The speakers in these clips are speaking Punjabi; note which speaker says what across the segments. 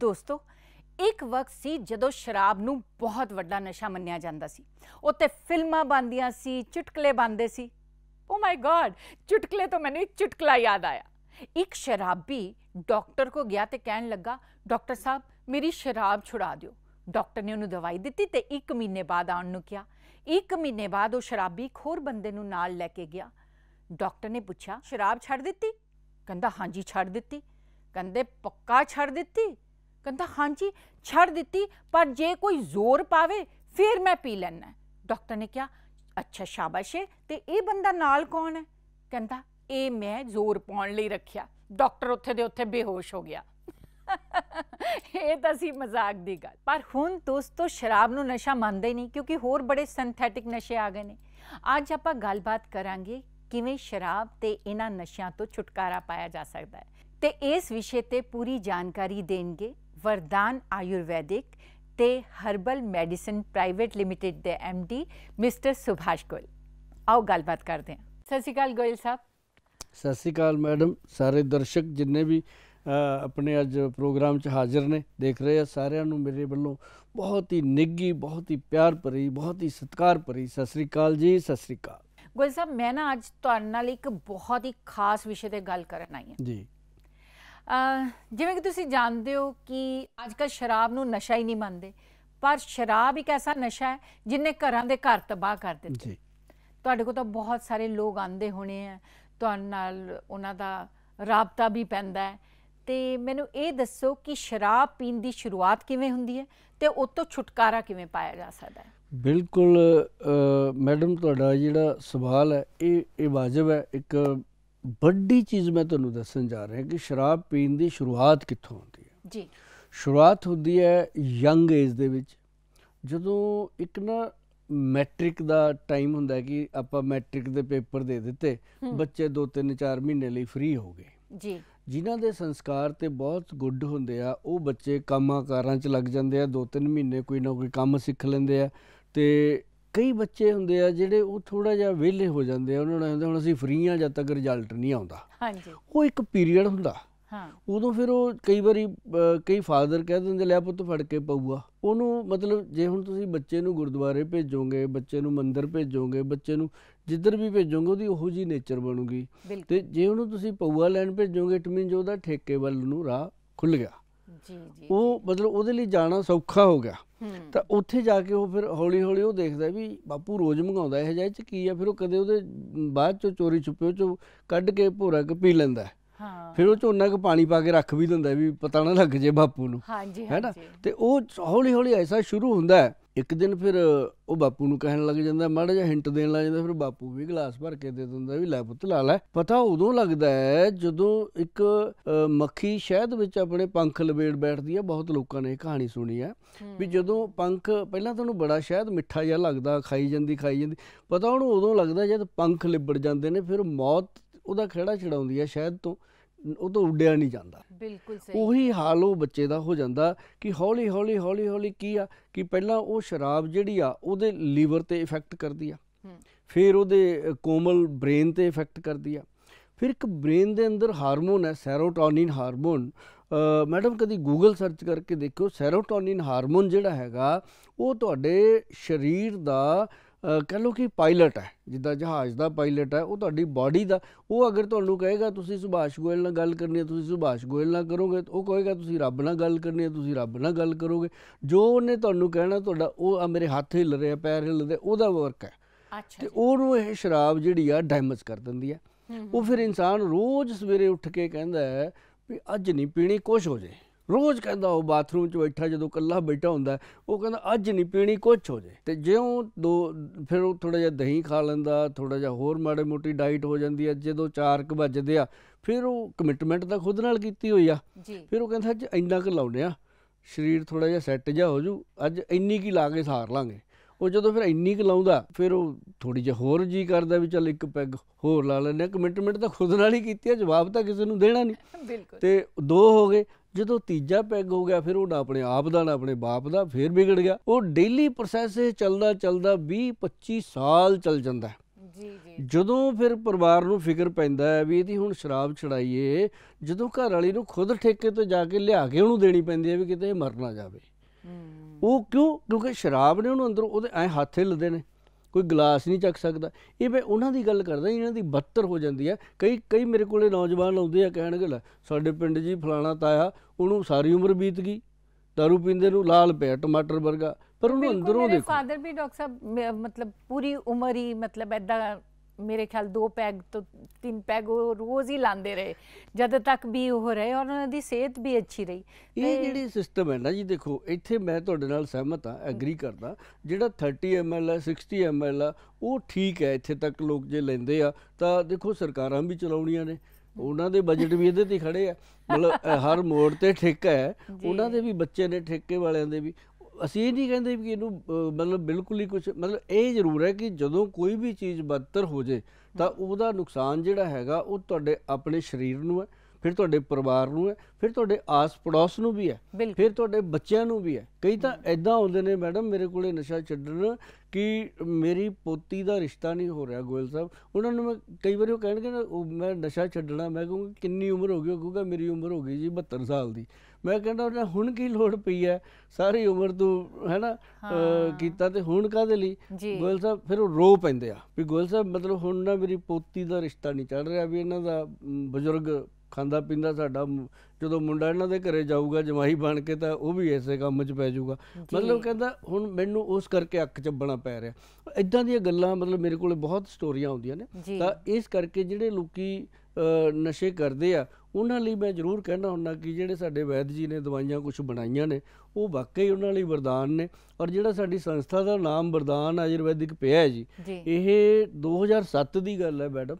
Speaker 1: ਦੋਸਤੋ ਇੱਕ ਵਕਤ ਸੀ ਜਦੋਂ ਸ਼ਰਾਬ ਨੂੰ ਬਹੁਤ ਵੱਡਾ ਨਸ਼ਾ ਮੰਨਿਆ ਜਾਂਦਾ ਸੀ ਉੱਤੇ ਫਿਲਮਾਂ ਬਣਦੀਆਂ ਸੀ ਚੁਟਕਲੇ ਬਣਦੇ ਸੀ ਓ ਮਾਈ ਗॉड ਚੁਟਕਲੇ ਤੋਂ ਮੈਨੂੰ ਇੱਕ ਚੁਟਕਲਾ ਯਾਦ ਆਇਆ ਇੱਕ ਸ਼ਰਾਬੀ ਡਾਕਟਰ ਕੋ ਗਿਆ ਤੇ ਕਹਿਣ ਲੱਗਾ ਡਾਕਟਰ ਸਾਹਿਬ ਮੇਰੀ ਸ਼ਰਾਬ ਛੁੜਾ ਦਿਓ ਡਾਕਟਰ ਨੇ ਉਹਨੂੰ ਦਵਾਈ ਦਿੱਤੀ ਤੇ 1 ਮਹੀਨੇ ਬਾਅਦ ਆਉਣ ਨੂੰ ਕਿਹਾ 1 ਮਹੀਨੇ ਬਾਅਦ ਉਹ ਸ਼ਰਾਬੀ ਖੋਰ ਬੰਦੇ ਨੂੰ ਨਾਲ ਲੈ ਕੇ ਗਿਆ ਡਾਕਟਰ ਨੇ ਪੁੱਛਿਆ ਸ਼ਰਾਬ ਛੱਡ ਦਿੱਤੀ ਕਹਿੰਦਾ ਹਾਂਜੀ ਛੱਡ ਦਿੱਤੀ ਕਹਿੰਦੇ ਪੱਕਾ ਛੱਡ ਦਿੱਤੀ ਕਹਿੰਦਾ ਹਾਂਜੀ ਛੱਡ ਦਿੱਤੀ ਪਰ ਜੇ ਕੋਈ ਜ਼ੋਰ ਪਾਵੇ ਫਿਰ ਮੈਂ ਪੀ ਲੈਣਾ ਡਾਕਟਰ ਨੇ ਕਿਹਾ ਅੱਛਾ ਸ਼ਾਬਾਸ਼ ਹੈ ਤੇ ਇਹ ਬੰਦਾ ਨਾਲ ਕੌਣ ਹੈ ਕਹਿੰਦਾ ਇਹ ਮੈਂ ਜ਼ੋਰ ਪਾਉਣ ਲਈ ਰੱਖਿਆ ਡਾਕਟਰ ਉੱਥੇ ਦੇ ਉੱਥੇ ਬੇਹੋਸ਼ ਹੋ ਗਿਆ ਇਹ ਤਾਂ ਸੀ ਮਜ਼ਾਕ ਦੀ ਗੱਲ ਪਰ ਹੁਣ ਦੋਸਤੋ ਸ਼ਰਾਬ ਨੂੰ ਨਸ਼ਾ ਮੰਨਦੇ ਨਹੀਂ ਕਿਉਂਕਿ ਹੋਰ ਬੜੇ ਸਿੰਥੈਟਿਕ ਨਸ਼ੇ ਆ ਗਏ ਨੇ ਅੱਜ ਆਪਾਂ ਗੱਲਬਾਤ ਕਰਾਂਗੇ ਕਿਵੇਂ ਸ਼ਰਾਬ ਤੇ ਇਹਨਾਂ ਨਸ਼ਿਆਂ ਤੋਂ ਛੁਟਕਾਰਾ ਪਾਇਆ ਜਾ ਸਕਦਾ ਹੈ ਤੇ ਇਸ ਵਿਸ਼ੇ ਤੇ ਪੂਰੀ ਜਾਣਕਾਰੀ ਦੇਣਗੇ ਵਰਦਾਨ ਆਯੁਰਵੈਦਿਕ ਤੇ ਹਰਬਲ ਮੈਡੀਸਨ ਪ੍ਰਾਈਵੇਟ ਲਿਮਿਟਿਡ ਦੇ ਐਮਡੀ ਮਿਸਟਰ ਸੁਭਾਸ਼ ਗੋਇਲ ਆਓ ਗੱਲਬਾਤ ਕਰਦੇ ਹਾਂ ਸਤਿ ਸ਼੍ਰੀ ਅਕਾਲ ਗੋਇਲ ਸਾਹਿਬ
Speaker 2: ਸਤਿ ਸ਼੍ਰੀ ਅਕਾਲ ਮੈਡਮ ਸਾਰੇ ਦਰਸ਼ਕ ਜਿੰਨੇ ਵੀ ਆਪਣੇ ਅੱਜ ਪ੍ਰੋਗਰਾਮ 'ਚ ਹਾਜ਼ਰ ਨੇ ਦੇਖ ਰਹੇ ਆ ਸਾਰਿਆਂ ਨੂੰ ਮੇਰੇ ਵੱਲੋਂ ਬਹੁਤ ਹੀ ਨਿੱਗੀ ਬਹੁਤ ਹੀ ਪਿਆਰ ਭਰੀ ਬਹੁਤ ਹੀ ਸਤਿਕਾਰ ਭਰੀ ਸਤਿ ਸ਼੍ਰੀ ਅਕਾਲ ਜੀ ਸਤਿ ਸ਼੍ਰੀ ਅਕਾਲ
Speaker 1: ਗੋਇਲ ਸਾਹਿਬ ਮੈਂ ਨਾ ਅੱਜ ਤੁਹਾਡੇ ਨਾਲ ਇੱਕ ਬਹੁਤ ਹੀ ਖਾਸ ਵਿਸ਼ੇ ਤੇ ਗੱਲ ਕਰਨ ਆਈ ਹਾਂ ਜੀ ਜਿਵੇਂ ਕਿ ਤੁਸੀਂ ਜਾਣਦੇ ਹੋ ਕਿ ਅੱਜ ਕੱਲ ਸ਼ਰਾਬ ਨੂੰ ਨਸ਼ਾ ਹੀ ਨਹੀਂ ਮੰਨਦੇ ਪਰ ਸ਼ਰਾਬ ਇੱਕ ਐਸਾ ਨਸ਼ਾ ਹੈ ਜਿਹਨੇ ਘਰਾਂ ਦੇ ਘਰ ਤਬਾਹ ਕਰ ਦਿੱਤੇ ਜੀ ਤੁਹਾਡੇ ਕੋਲ ਤਾਂ ਬਹੁਤ ਸਾਰੇ ਲੋਕ ਆਂਦੇ ਹੋਣੇ ਆ ਤੁਹਾਡੇ ਨਾਲ ਉਹਨਾਂ ਦਾ ਰਾਬਤਾ ਵੀ ਪੈਂਦਾ ਹੈ ਤੇ ਮੈਨੂੰ ਇਹ ਦੱਸੋ ਕਿ ਸ਼ਰਾਬ ਪੀਣ ਦੀ ਸ਼ੁਰੂਆਤ ਕਿਵੇਂ ਹੁੰਦੀ ਹੈ ਤੇ ਉਸ ਤੋਂ ਛੁਟਕਾਰਾ ਕਿਵੇਂ ਪਾਇਆ ਜਾ ਸਕਦਾ ਹੈ
Speaker 2: ਬਿਲਕੁਲ ਮੈਡਮ ਤੁਹਾਡਾ ਜਿਹੜਾ ਸਵਾਲ ਹੈ ਇਹ ਇਹ ਵਾਜਬ ਹੈ ਇੱਕ ਵੱਡੀ ਚੀਜ਼ ਮੈਂ ਤੁਹਾਨੂੰ ਦੱਸਣ ਜਾ ਰਿਹਾ ਕਿ ਸ਼ਰਾਬ ਪੀਣ ਦੀ ਸ਼ੁਰੂਆਤ ਕਿੱਥੋਂ ਹੁੰਦੀ ਹੈ ਜੀ ਸ਼ੁਰੂਆਤ ਹੁੰਦੀ ਹੈ ਯੰਗ ਏਜ ਦੇ ਵਿੱਚ ਜਦੋਂ ਇੱਕ ਨਾ ਮੈਟ੍ਰਿਕ ਦਾ ਟਾਈਮ ਹੁੰਦਾ ਕਿ ਆਪਾਂ ਮੈਟ੍ਰਿਕ ਦੇ ਪੇਪਰ ਦੇ ਦਿੱਤੇ ਬੱਚੇ 2 3 4 ਮਹੀਨੇ ਲਈ ਫ੍ਰੀ ਹੋ ਗਏ ਜੀ ਜਿਨ੍ਹਾਂ ਦੇ ਸੰਸਕਾਰ ਤੇ ਬਹੁਤ ਗੁੱਡ ਹੁੰਦੇ ਆ ਉਹ ਬੱਚੇ ਕੰਮਾਂ ਕਾਰਾਂ 'ਚ ਲੱਗ ਜਾਂਦੇ ਆ 2-3 ਮਹੀਨੇ ਕੋਈ ਨਾ ਕੋਈ ਕੰਮ ਸਿੱਖ ਲੈਂਦੇ ਆ ਤੇ ਕਈ ਬੱਚੇ ਹੁੰਦੇ ਆ ਜਿਹੜੇ ਉਹ ਥੋੜਾ ਜਿਹਾ ਵਿਹਲੇ ਹੋ ਜਾਂਦੇ ਆ ਉਹਨਾਂ ਨੂੰ ਹੁੰਦਾ ਹੁਣ ਅਸੀਂ ਫ੍ਰੀ ਆ ਜਦ ਤੱਕ ਰਿਜ਼ਲਟ ਨਹੀਂ ਆਉਂਦਾ ਹਾਂਜੀ ਉਹ ਇੱਕ ਪੀਰੀਅਡ ਹੁੰਦਾ ਹਾਂ ਉਦੋਂ ਫਿਰ ਉਹ ਕਈ ਵਾਰੀ ਕਈ ਫਾਦਰ ਕਹਿ ਦਿੰਦੇ ਲੈ ਪੁੱਤ ਫੜ ਕੇ ਪਊਗਾ ਉਹਨੂੰ ਮਤਲਬ ਜੇ ਹੁਣ ਤੁਸੀਂ ਬੱਚੇ ਨੂੰ ਗੁਰਦੁਆਰੇ ਭੇਜੋਗੇ ਬੱਚੇ ਨੂੰ ਮੰਦਿਰ ਭੇਜੋਗੇ ਬੱਚੇ ਨੂੰ ਜਿੱਧਰ ਵੀ ਭੇਜੋਗੇ ਉਹਦੀ ਉਹੋ ਜੀ ਨੇਚਰ ਬਣੂਗੀ ਤੇ ਜੇ ਉਹਨੂੰ ਤੁਸੀਂ ਪਊਆ ਲੈਣ ਭੇਜੋਗੇ ਇਟ ਮੀਨਸ ਉਹਦਾ ਠੇਕੇ ਵੱਲ ਨੂੰ ਰਾਹ ਖੁੱਲ ਗਿਆ ਜੀ ਜੀ ਉਹ ਮਤਲਬ ਉਹਦੇ ਲਈ ਜਾਣਾ ਸੌਖਾ ਹੋ ਗਿਆ ਤਾਂ ਉੱਥੇ ਜਾ ਕੇ ਉਹ ਫਿਰ ਹੌਲੀ ਹੌਲੀ ਉਹ ਦੇਖਦਾ ਵੀ ਬਾਪੂ ਰੋਜ਼ ਮੰਗਾਉਂਦਾ ਇਹ ਜਾਇ ਚ ਕੀ ਆ ਫਿਰ ਉਹ ਕਦੇ ਉਹਦੇ ਬਾਅਦ ਚੋਂ ਚੋਰੀ ਉਹ ਚੋਂ ਕੱਢ ਕੇ ਭੋਰਾ ਕੇ ਪੀ ਲੈਂਦਾ ਹਾਂ ਫਿਰ ਉਹ ਝੋਨਾ ਕ ਪਾਣੀ ਪਾ ਕੇ ਰੱਖ ਵੀ ਦਿੰਦਾ ਵੀ ਪਤਾ ਨਾ ਲੱਗ ਜੇ ਬਾਪੂ ਨੂੰ ਹਾਂਜੀ ਹੈਨਾ ਤੇ ਉਹ ਹੌਲੀ ਹੌਲੀ ਐਸਾ ਸ਼ੁਰੂ ਹੁੰਦਾ ਹੈ ਇੱਕ ਦਿਨ ਫਿਰ ਉਹ ਬਾਪੂ ਨੂੰ ਕਹਿਣ ਲੱਗ ਜਾਂਦਾ ਮਾੜਾ ਜਿਹਾ ਹਿੰਟ ਦੇਣ ਲੱਗ ਜਾਂਦਾ ਫਿਰ ਬਾਪੂ ਵੀ ਗਲਾਸ ਭਰ ਕੇ ਦੇ ਦਿੰਦਾ ਵੀ ਲੈ ਪੁੱਤ ਲਾ ਲੈ ਪਤਾ ਉਦੋਂ ਲੱਗਦਾ ਹੈ ਜਦੋਂ ਇੱਕ ਮੱਖੀ ਸ਼ਹਿਦ ਵਿੱਚ ਆਪਣੇ ਪੰਖ ਲਵੇੜ ਬੈਠਦੀ ਹੈ ਬਹੁਤ ਲੋਕਾਂ ਨੇ ਇਹ ਕਹਾਣੀ ਸੁਣੀ ਹੈ ਵੀ ਜਦੋਂ ਪੰਖ ਪਹਿਲਾਂ ਤਾਂ ਉਹਨੂੰ ਬੜਾ ਸ਼ਹਿਦ ਮਿੱਠਾ ਜਿਹਾ ਲੱਗਦਾ ਖਾਈ ਜਾਂਦੀ ਖਾਈ ਜਾਂਦੀ ਪਤਾ ਉਹਨੂੰ ਉਦੋਂ ਲੱਗਦਾ ਜਦ ਪੰਖ ਲਿਬੜ ਜਾਂਦੇ ਨੇ ਫਿਰ ਮੌਤ ਉਹਦਾ ਖੇੜਾ ਛਡਾਉਂਦੀ ਹੈ ਸ਼ਹਿਦ ਤੋਂ ਉਹ ਤਾਂ ਉੱਡਿਆ ਨਹੀਂ ਜਾਂਦਾ ਬਿਲਕੁਲ ਸਹੀ ਉਹੀ ਹਾਲ ਉਹ ਬੱਚੇ ਦਾ ਹੋ ਜਾਂਦਾ ਕਿ ਹੌਲੀ ਹੌਲੀ ਹੌਲੀ ਹੌਲੀ ਕੀ ਆ ਕਿ ਪਹਿਲਾਂ ਉਹ ਸ਼ਰਾਬ ਜਿਹੜੀ ਆ ਉਹਦੇ ਲੀਵਰ ਤੇ ਇਫੈਕਟ ਕਰਦੀ ਆ ਫਿਰ ਉਹਦੇ ਕੋਮਲ ਬ੍ਰੇਨ ਤੇ ਇਫੈਕਟ ਕਰਦੀ ਆ ਫਿਰ ਇੱਕ ਬ੍ਰੇਨ ਦੇ ਅੰਦਰ ਹਾਰਮੋਨ ਹੈ ਸੈਰੋਟੋਨਿਨ ਹਾਰਮੋਨ ਮੈਡਮ ਕਦੀ ਗੂਗਲ ਸਰਚ ਕਰਕੇ ਦੇਖੋ ਸੈਰੋਟੋਨਿਨ ਹਾਰਮੋਨ ਜਿਹੜਾ ਹੈਗਾ ਉਹ ਤੁਹਾਡੇ ਸਰੀਰ ਦਾ ਕਹ ਲੋ ਕਿ ਪਾਇਲਟ ਹੈ ਜਿੱਦਾਂ ਜਹਾਜ਼ ਦਾ ਪਾਇਲਟ ਹੈ ਉਹ ਤੁਹਾਡੀ ਬਾਡੀ ਦਾ ਉਹ ਅਗਰ ਤੁਹਾਨੂੰ ਕਹੇਗਾ ਤੁਸੀਂ ਸੁਭਾਸ਼ ਗੋਇਲ ਨਾਲ ਗੱਲ ਕਰਨੀ ਹੈ ਤੁਸੀਂ ਸੁਭਾਸ਼ ਗੋਇਲ ਨਾਲ ਕਰੋਗੇ ਉਹ ਕਹੇਗਾ ਤੁਸੀਂ ਰੱਬ ਨਾਲ ਗੱਲ ਕਰਨੀ ਹੈ ਤੁਸੀਂ ਰੱਬ ਨਾਲ ਗੱਲ ਕਰੋਗੇ ਜੋ ਉਹਨੇ ਤੁਹਾਨੂੰ ਕਹਿਣਾ ਤੁਹਾਡਾ ਉਹ ਆ ਮੇਰੇ ਹੱਥ ਹਿੱਲ ਰਿਹਾ ਪੈਰ ਹਿੱਲਦੇ ਉਹਦਾ ਵਰਕ ਹੈ ਤੇ ਉਹਨੂੰ ਇਹ ਸ਼ਰਾਬ ਜਿਹੜੀ ਆ ਡੈਮੇਜ ਕਰ ਦਿੰਦੀ ਹੈ ਉਹ ਫਿਰ ਇਨਸਾਨ ਰੋਜ਼ ਸਵੇਰੇ ਉੱਠ ਕੇ ਕਹਿੰਦਾ ਹੈ ਵੀ ਅੱਜ ਨਹੀਂ ਪੀਣੀ ਕੋਸ਼ ਹੋ ਜੇ ਰੋਜ਼ ਕਹਿੰਦਾ ਉਹ ਬਾਥਰੂਮ 'ਚ ਬੈਠਾ ਜਦੋਂ ਇਕੱਲਾ ਬੈਠਾ ਹੁੰਦਾ ਉਹ ਕਹਿੰਦਾ ਅੱਜ ਨਹੀਂ ਪੀਣੀ ਕੁਝ ਹੋ ਜੇ ਤੇ ਜਿਉਂ ਦੋ ਫਿਰ ਉਹ ਥੋੜਾ ਜਿਹਾ ਦਹੀਂ ਖਾ ਲੈਂਦਾ ਥੋੜਾ ਜਿਹਾ ਹੋਰ ਮਾੜੇ ਮੋਟੀ ਡਾਈਟ ਹੋ ਜਾਂਦੀ ਹੈ ਜਦੋਂ 4 ਕ ਵੱਜਦੇ ਆ ਫਿਰ ਉਹ ਕਮਿਟਮੈਂਟ ਤਾਂ ਖੁਦ ਨਾਲ ਕੀਤੀ ਹੋਈ ਆ ਫਿਰ ਉਹ ਕਹਿੰਦਾ ਅੱਜ ਇੰਨਾ ਕ ਲਾਉਨੇ ਆ ਸਰੀਰ ਥੋੜਾ ਜਿਹਾ ਸੈੱਟ ਜਾ ਹੋ ਜੂ ਅੱਜ ਇੰਨੀ ਕੀ ਲਾ ਕੇ ਸਾਰ ਲਾਂਗੇ ਉਹ ਜਦੋਂ ਫਿਰ ਇੰਨੀ ਕੁ ਲਾਉਂਦਾ ਫਿਰ ਉਹ ਥੋੜੀ ਜਿਹਾ ਹੋਰ ਜੀ ਕਰਦਾ ਵੀ ਚੱਲ ਇੱਕ ਪੈਗ ਹੋਰ ਲਾ ਲੈਣੇ ਕਮਿਟਮੈਂਟ ਤਾਂ ਖੁਦ ਨਾਲ ਹੀ ਕੀਤੀ ਆ ਜਵਾਬ ਤਾਂ ਕਿਸੇ ਨੂੰ ਦੇਣਾ ਨਹੀਂ ਤੇ ਦੋ ਹੋ ਗਏ ਜਦੋਂ ਤੀਜਾ ਪੈਗ ਹੋ ਗਿਆ ਫਿਰ ਉਹ ਨਾ ਆਪਣੇ ਆਪ ਦਾ ਨਾ ਆਪਣੇ ਬਾਪ ਦਾ ਫਿਰ ਵਿਗੜ ਗਿਆ ਉਹ ਡੇਲੀ ਪ੍ਰੋਸੈਸ ਇਹ ਚੱਲਦਾ ਚੱਲਦਾ 20 25 ਸਾਲ ਚੱਲ ਜਾਂਦਾ ਜੀ ਜੀ ਜਦੋਂ ਫਿਰ ਪਰਿਵਾਰ ਨੂੰ ਫਿਕਰ ਪੈਂਦਾ ਵੀ ਇਹਦੀ ਹੁਣ ਸ਼ਰਾਬ ਛੜਾਈਏ ਜਦੋਂ ਘਰ ਵਾਲੀ ਨੂੰ ਖੁਦ ਠੇਕੇ ਤੋਂ ਜਾ ਕੇ ਲਿਆ ਕੇ ਉਹਨੂੰ ਦੇਣੀ ਪੈਂਦੀ ਹੈ ਵੀ ਕਿਤੇ ਇਹ ਮਰ ਨਾ ਜਾਵੇ ਉਹ ਕਿਉਂ ਕਿਉਂਕਿ ਸ਼ਰਾਬ ਨੇ ਉਹਨੂੰ ਅੰਦਰ ਉਹਦੇ ਐ ਹੱਥੇ ਲੱਦੇ ਨੇ ਕੋਈ ਗਲਾਸ ਨਹੀਂ ਚੱਕ ਸਕਦਾ ਇਹ ਮੈਂ ਉਹਨਾਂ ਦੀ ਗੱਲ ਕਰਦਾ ਇਹਨਾਂ ਦੀ ਬੱਤਰ ਹੋ ਜਾਂਦੀ ਹੈ ਕਈ ਕਈ ਮੇਰੇ ਕੋਲੇ ਨੌਜਵਾਨ ਆਉਂਦੇ ਆ ਕਹਿਣਗੇ ਲੈ ਸਾਡੇ ਪਿੰਡ ਜੀ ਫਲਾਣਾ ਤਾਇਆ ਉਹਨੂੰ ਸਾਰੀ ਉਮਰ ਬੀਤ ਗਈ ਦਾਰੂ ਪੀਂਦੇ ਨੂੰ ਲਾਲ ਪਿਆ ਟਮਾਟਰ ਵਰਗਾ ਪਰ ਉਹਨੂੰ ਅੰਦਰੋਂ ਦੇਖੋ
Speaker 1: ਫਾਦਰ ਵੀ ਡਾਕਟਰ ਸਾਹਿਬ ਮਤਲਬ ਪੂਰੀ ਉਮਰ ਹੀ ਮਤਲਬ ਐਦਾਂ ਮੇਰੇ ਖਿਆਲ ਦੋ ਪੈਗ ਤੋਂ ਤਿੰਨ ਪੈਗ ਉਹ ਰੋਜ਼ ਹੀ ਲਾਂਦੇ ਰਹੇ ਜਦ ਤੱਕ ਵੀ ਉਹ ਰਹੇ ਔਰ ਉਹਨਾਂ ਦੀ ਸਿਹਤ ਵੀ ਅੱਛੀ ਰਹੀ ਇਹ ਜਿਹੜੀ
Speaker 2: ਸਿਸਟਮ ਹੈ ਨਾ ਜੀ ਦੇਖੋ ਇੱਥੇ ਮੈਂ ਤੁਹਾਡੇ ਨਾਲ ਸਹਿਮਤ ਹਾਂ ਐਗਰੀ ਕਰਦਾ ਜਿਹੜਾ 30 ml ਹੈ 60 ml ਆ ਉਹ ਠੀਕ ਹੈ ਇੱਥੇ ਤੱਕ ਲੋਕ ਜੇ ਲੈਂਦੇ ਆ ਤਾਂ ਦੇਖੋ ਸਰਕਾਰਾਂ ਵੀ ਚਲਾਉਣੀਆਂ ਨੇ ਉਹਨਾਂ ਦੇ ਬਜਟ ਵੀ ਇਹਦੇ ਤੇ ਖੜੇ ਆ ਮਤਲਬ ਹਰ ਮੋੜ ਤੇ ਠੇਕਾ ਹੈ ਉਹਨਾਂ ਦੇ ਵੀ ਬੱਚੇ ਨੇ ਠੇਕੇ ਵਾਲਿਆਂ ਦੇ ਵੀ ਅਸੀਂ ਇਹ ਨਹੀਂ ਕਹਿੰਦੇ ਕਿ ਇਹਨੂੰ ਮਤਲਬ ਬਿਲਕੁਲ ਹੀ ਕੁਝ ਮਤਲਬ ਇਹ ਜ਼ਰੂਰ ਹੈ ਕਿ ਜਦੋਂ ਕੋਈ ਵੀ ਚੀਜ਼ ਬਦਤਰ ਹੋ ਜੇ ਤਾਂ ਉਹਦਾ ਨੁਕਸਾਨ ਜਿਹੜਾ ਹੈਗਾ ਉਹ ਤੁਹਾਡੇ ਆਪਣੇ ਸਰੀਰ ਨੂੰ ਹੈ ਫਿਰ ਤੁਹਾਡੇ ਪਰਿਵਾਰ ਨੂੰ ਹੈ ਫਿਰ ਤੁਹਾਡੇ ਆਸ ਪੜੋਸ ਨੂੰ ਵੀ ਹੈ ਫਿਰ ਤੁਹਾਡੇ ਬੱਚਿਆਂ ਨੂੰ ਵੀ ਹੈ ਕਈ ਤਾਂ ਐਦਾਂ ਆਉਂਦੇ ਨੇ ਮੈਡਮ ਮੇਰੇ ਕੋਲੇ ਨਸ਼ਾ ਛੱਡਣ ਕਿ ਮੇਰੀ ਪੋਤੀ ਦਾ ਰਿਸ਼ਤਾ ਨਹੀਂ ਹੋ ਰਿਹਾ ਗੋਇਲ ਸਾਹਿਬ ਉਹਨਾਂ ਨੂੰ ਮੈਂ ਕਈ ਵਾਰੀ ਉਹ ਕਹਿਣਗੇ ਮੈਂ ਨਸ਼ਾ ਛੱਡਣਾ ਮੈਂ ਕਹੂੰਗਾ ਕਿੰਨੀ ਉਮਰ ਹੋ ਗਈ ਉਹ ਕਹੂੰਗਾ ਮੇਰੀ ਉਮਰ ਹੋ ਗਈ ਜੀ 72 ਸਾਲ ਦੀ ਮੈਂ ਕਹਿੰਦਾ ਉਹਨਾਂ ਹੁਣ ਕੀ ਲੋੜ ਪਈ ਹੈ ਸਾਰੀ ਉਮਰ ਤੂੰ ਹੈਨਾ ਕੀਤਾ ਤੇ ਹੁਣ ਕਾਦੇ ਲਈ ਗੋਇਲ ਸਾਹਿਬ ਫਿਰ ਉਹ ਰੋ ਪੈਂਦੇ ਆ ਵੀ ਗੋਇਲ ਸਾਹਿਬ ਮਤਲਬ ਹੁਣ ਨਾ ਮੇਰੀ ਪੋਤੀ ਦਾ ਰਿਸ਼ਤਾ ਨਹੀਂ ਚੱਲ ਰਿਹਾ ਵੀ ਇਹਨਾਂ ਦਾ ਬਜ਼ੁਰਗ ਖਾਂਦਾ ਪੀਂਦਾ ਸਾਡਾ ਜਦੋਂ ਮੁੰਡਾ ਇਹਨਾਂ ਦੇ ਘਰੇ ਜਾਊਗਾ ਜਮਾਈ ਬਣ ਕੇ ਤਾਂ ਉਹ ਵੀ ਐਸੇ ਕੰਮ 'ਚ ਪੈ ਜਾਊਗਾ ਮਤਲਬ ਕਹਿੰਦਾ ਹੁਣ ਮੈਨੂੰ ਉਸ ਕਰਕੇ ਅੱਖ ਚੱਬਣਾ ਪੈ ਰਿਹਾ ਇਦਾਂ ਦੀਆਂ ਗੱਲਾਂ ਮਤਲਬ ਮੇਰੇ ਕੋਲੇ ਬਹੁਤ ਸਟੋਰੀਆਂ ਆਉਂਦੀਆਂ ਨੇ ਤਾਂ ਇਸ ਕਰਕੇ ਜਿਹੜੇ ਲੋਕੀ ਨਸ਼ੇ ਕਰਦੇ ਆ ਉਹਨਾਂ ਲਈ ਮੈਂ ਜ਼ਰੂਰ ਕਹਿਣਾ ਹੁੰਦਾ ਕਿ ਜਿਹੜੇ ਸਾਡੇ ਵੈਦ ਜੀ ਨੇ ਦਵਾਈਆਂ ਕੁਝ ਬਣਾਈਆਂ ਨੇ ਉਹ ਵਾਕਈ ਉਹਨਾਂ ਲਈ ਵਰਦਾਨ ਨੇ ਔਰ ਜਿਹੜਾ ਸਾਡੀ ਸੰਸਥਾ ਦਾ ਨਾਮ ਵਰਦਾਨ ਆਯੁਰਵੈਦਿਕ ਪਿਆ ਹੈ ਜੀ ਇਹ 2007 ਦੀ ਗੱਲ ਹੈ ਮੈਡਮ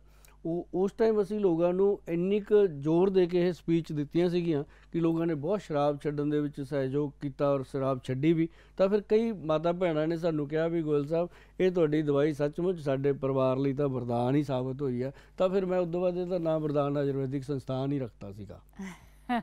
Speaker 2: ਉਹ ਉਸ ਟਾਈਮ ਅਸੀਂ ਲੋਕਾਂ ਨੂੰ ਇੰਨੀ ਕੁ ਜ਼ੋਰ ਦੇ ਕੇ ਇਹ ਸਪੀਚ ਦਿੱਤੀਆਂ ਸੀਗੀਆਂ ਕਿ ਲੋਕਾਂ ਨੇ ਬਹੁਤ ਸ਼ਰਾਬ ਛੱਡਣ ਦੇ ਵਿੱਚ ਸਹਿਯੋਗ ਕੀਤਾ ਔਰ ਸ਼ਰਾਬ ਛੱਡੀ ਵੀ ਤਾਂ ਫਿਰ ਕਈ ਮਾਤਾ ਭੈਣਾਂ ਨੇ ਸਾਨੂੰ ਕਿਹਾ ਵੀ ਗੋਲ ਸਾਹਿਬ ਇਹ ਤੁਹਾਡੀ ਦਵਾਈ ਸੱਚਮੁੱਚ ਸਾਡੇ ਪਰਿਵਾਰ ਲਈ ਤਾਂ ਵਰਦਾਨ ਹੀ ਸਾਬਤ ਹੋਈ ਆ ਤਾਂ ਫਿਰ ਮੈਂ ਉਦੋਂ ਬਾਅਦ ਇਹਦਾ ਨਾਮ ਵਰਦਾਨ ਆਯੁਰਵੈਦਿਕ ਸੰਸਥਾਨ ਹੀ ਰੱਖਤਾ ਸੀਗਾ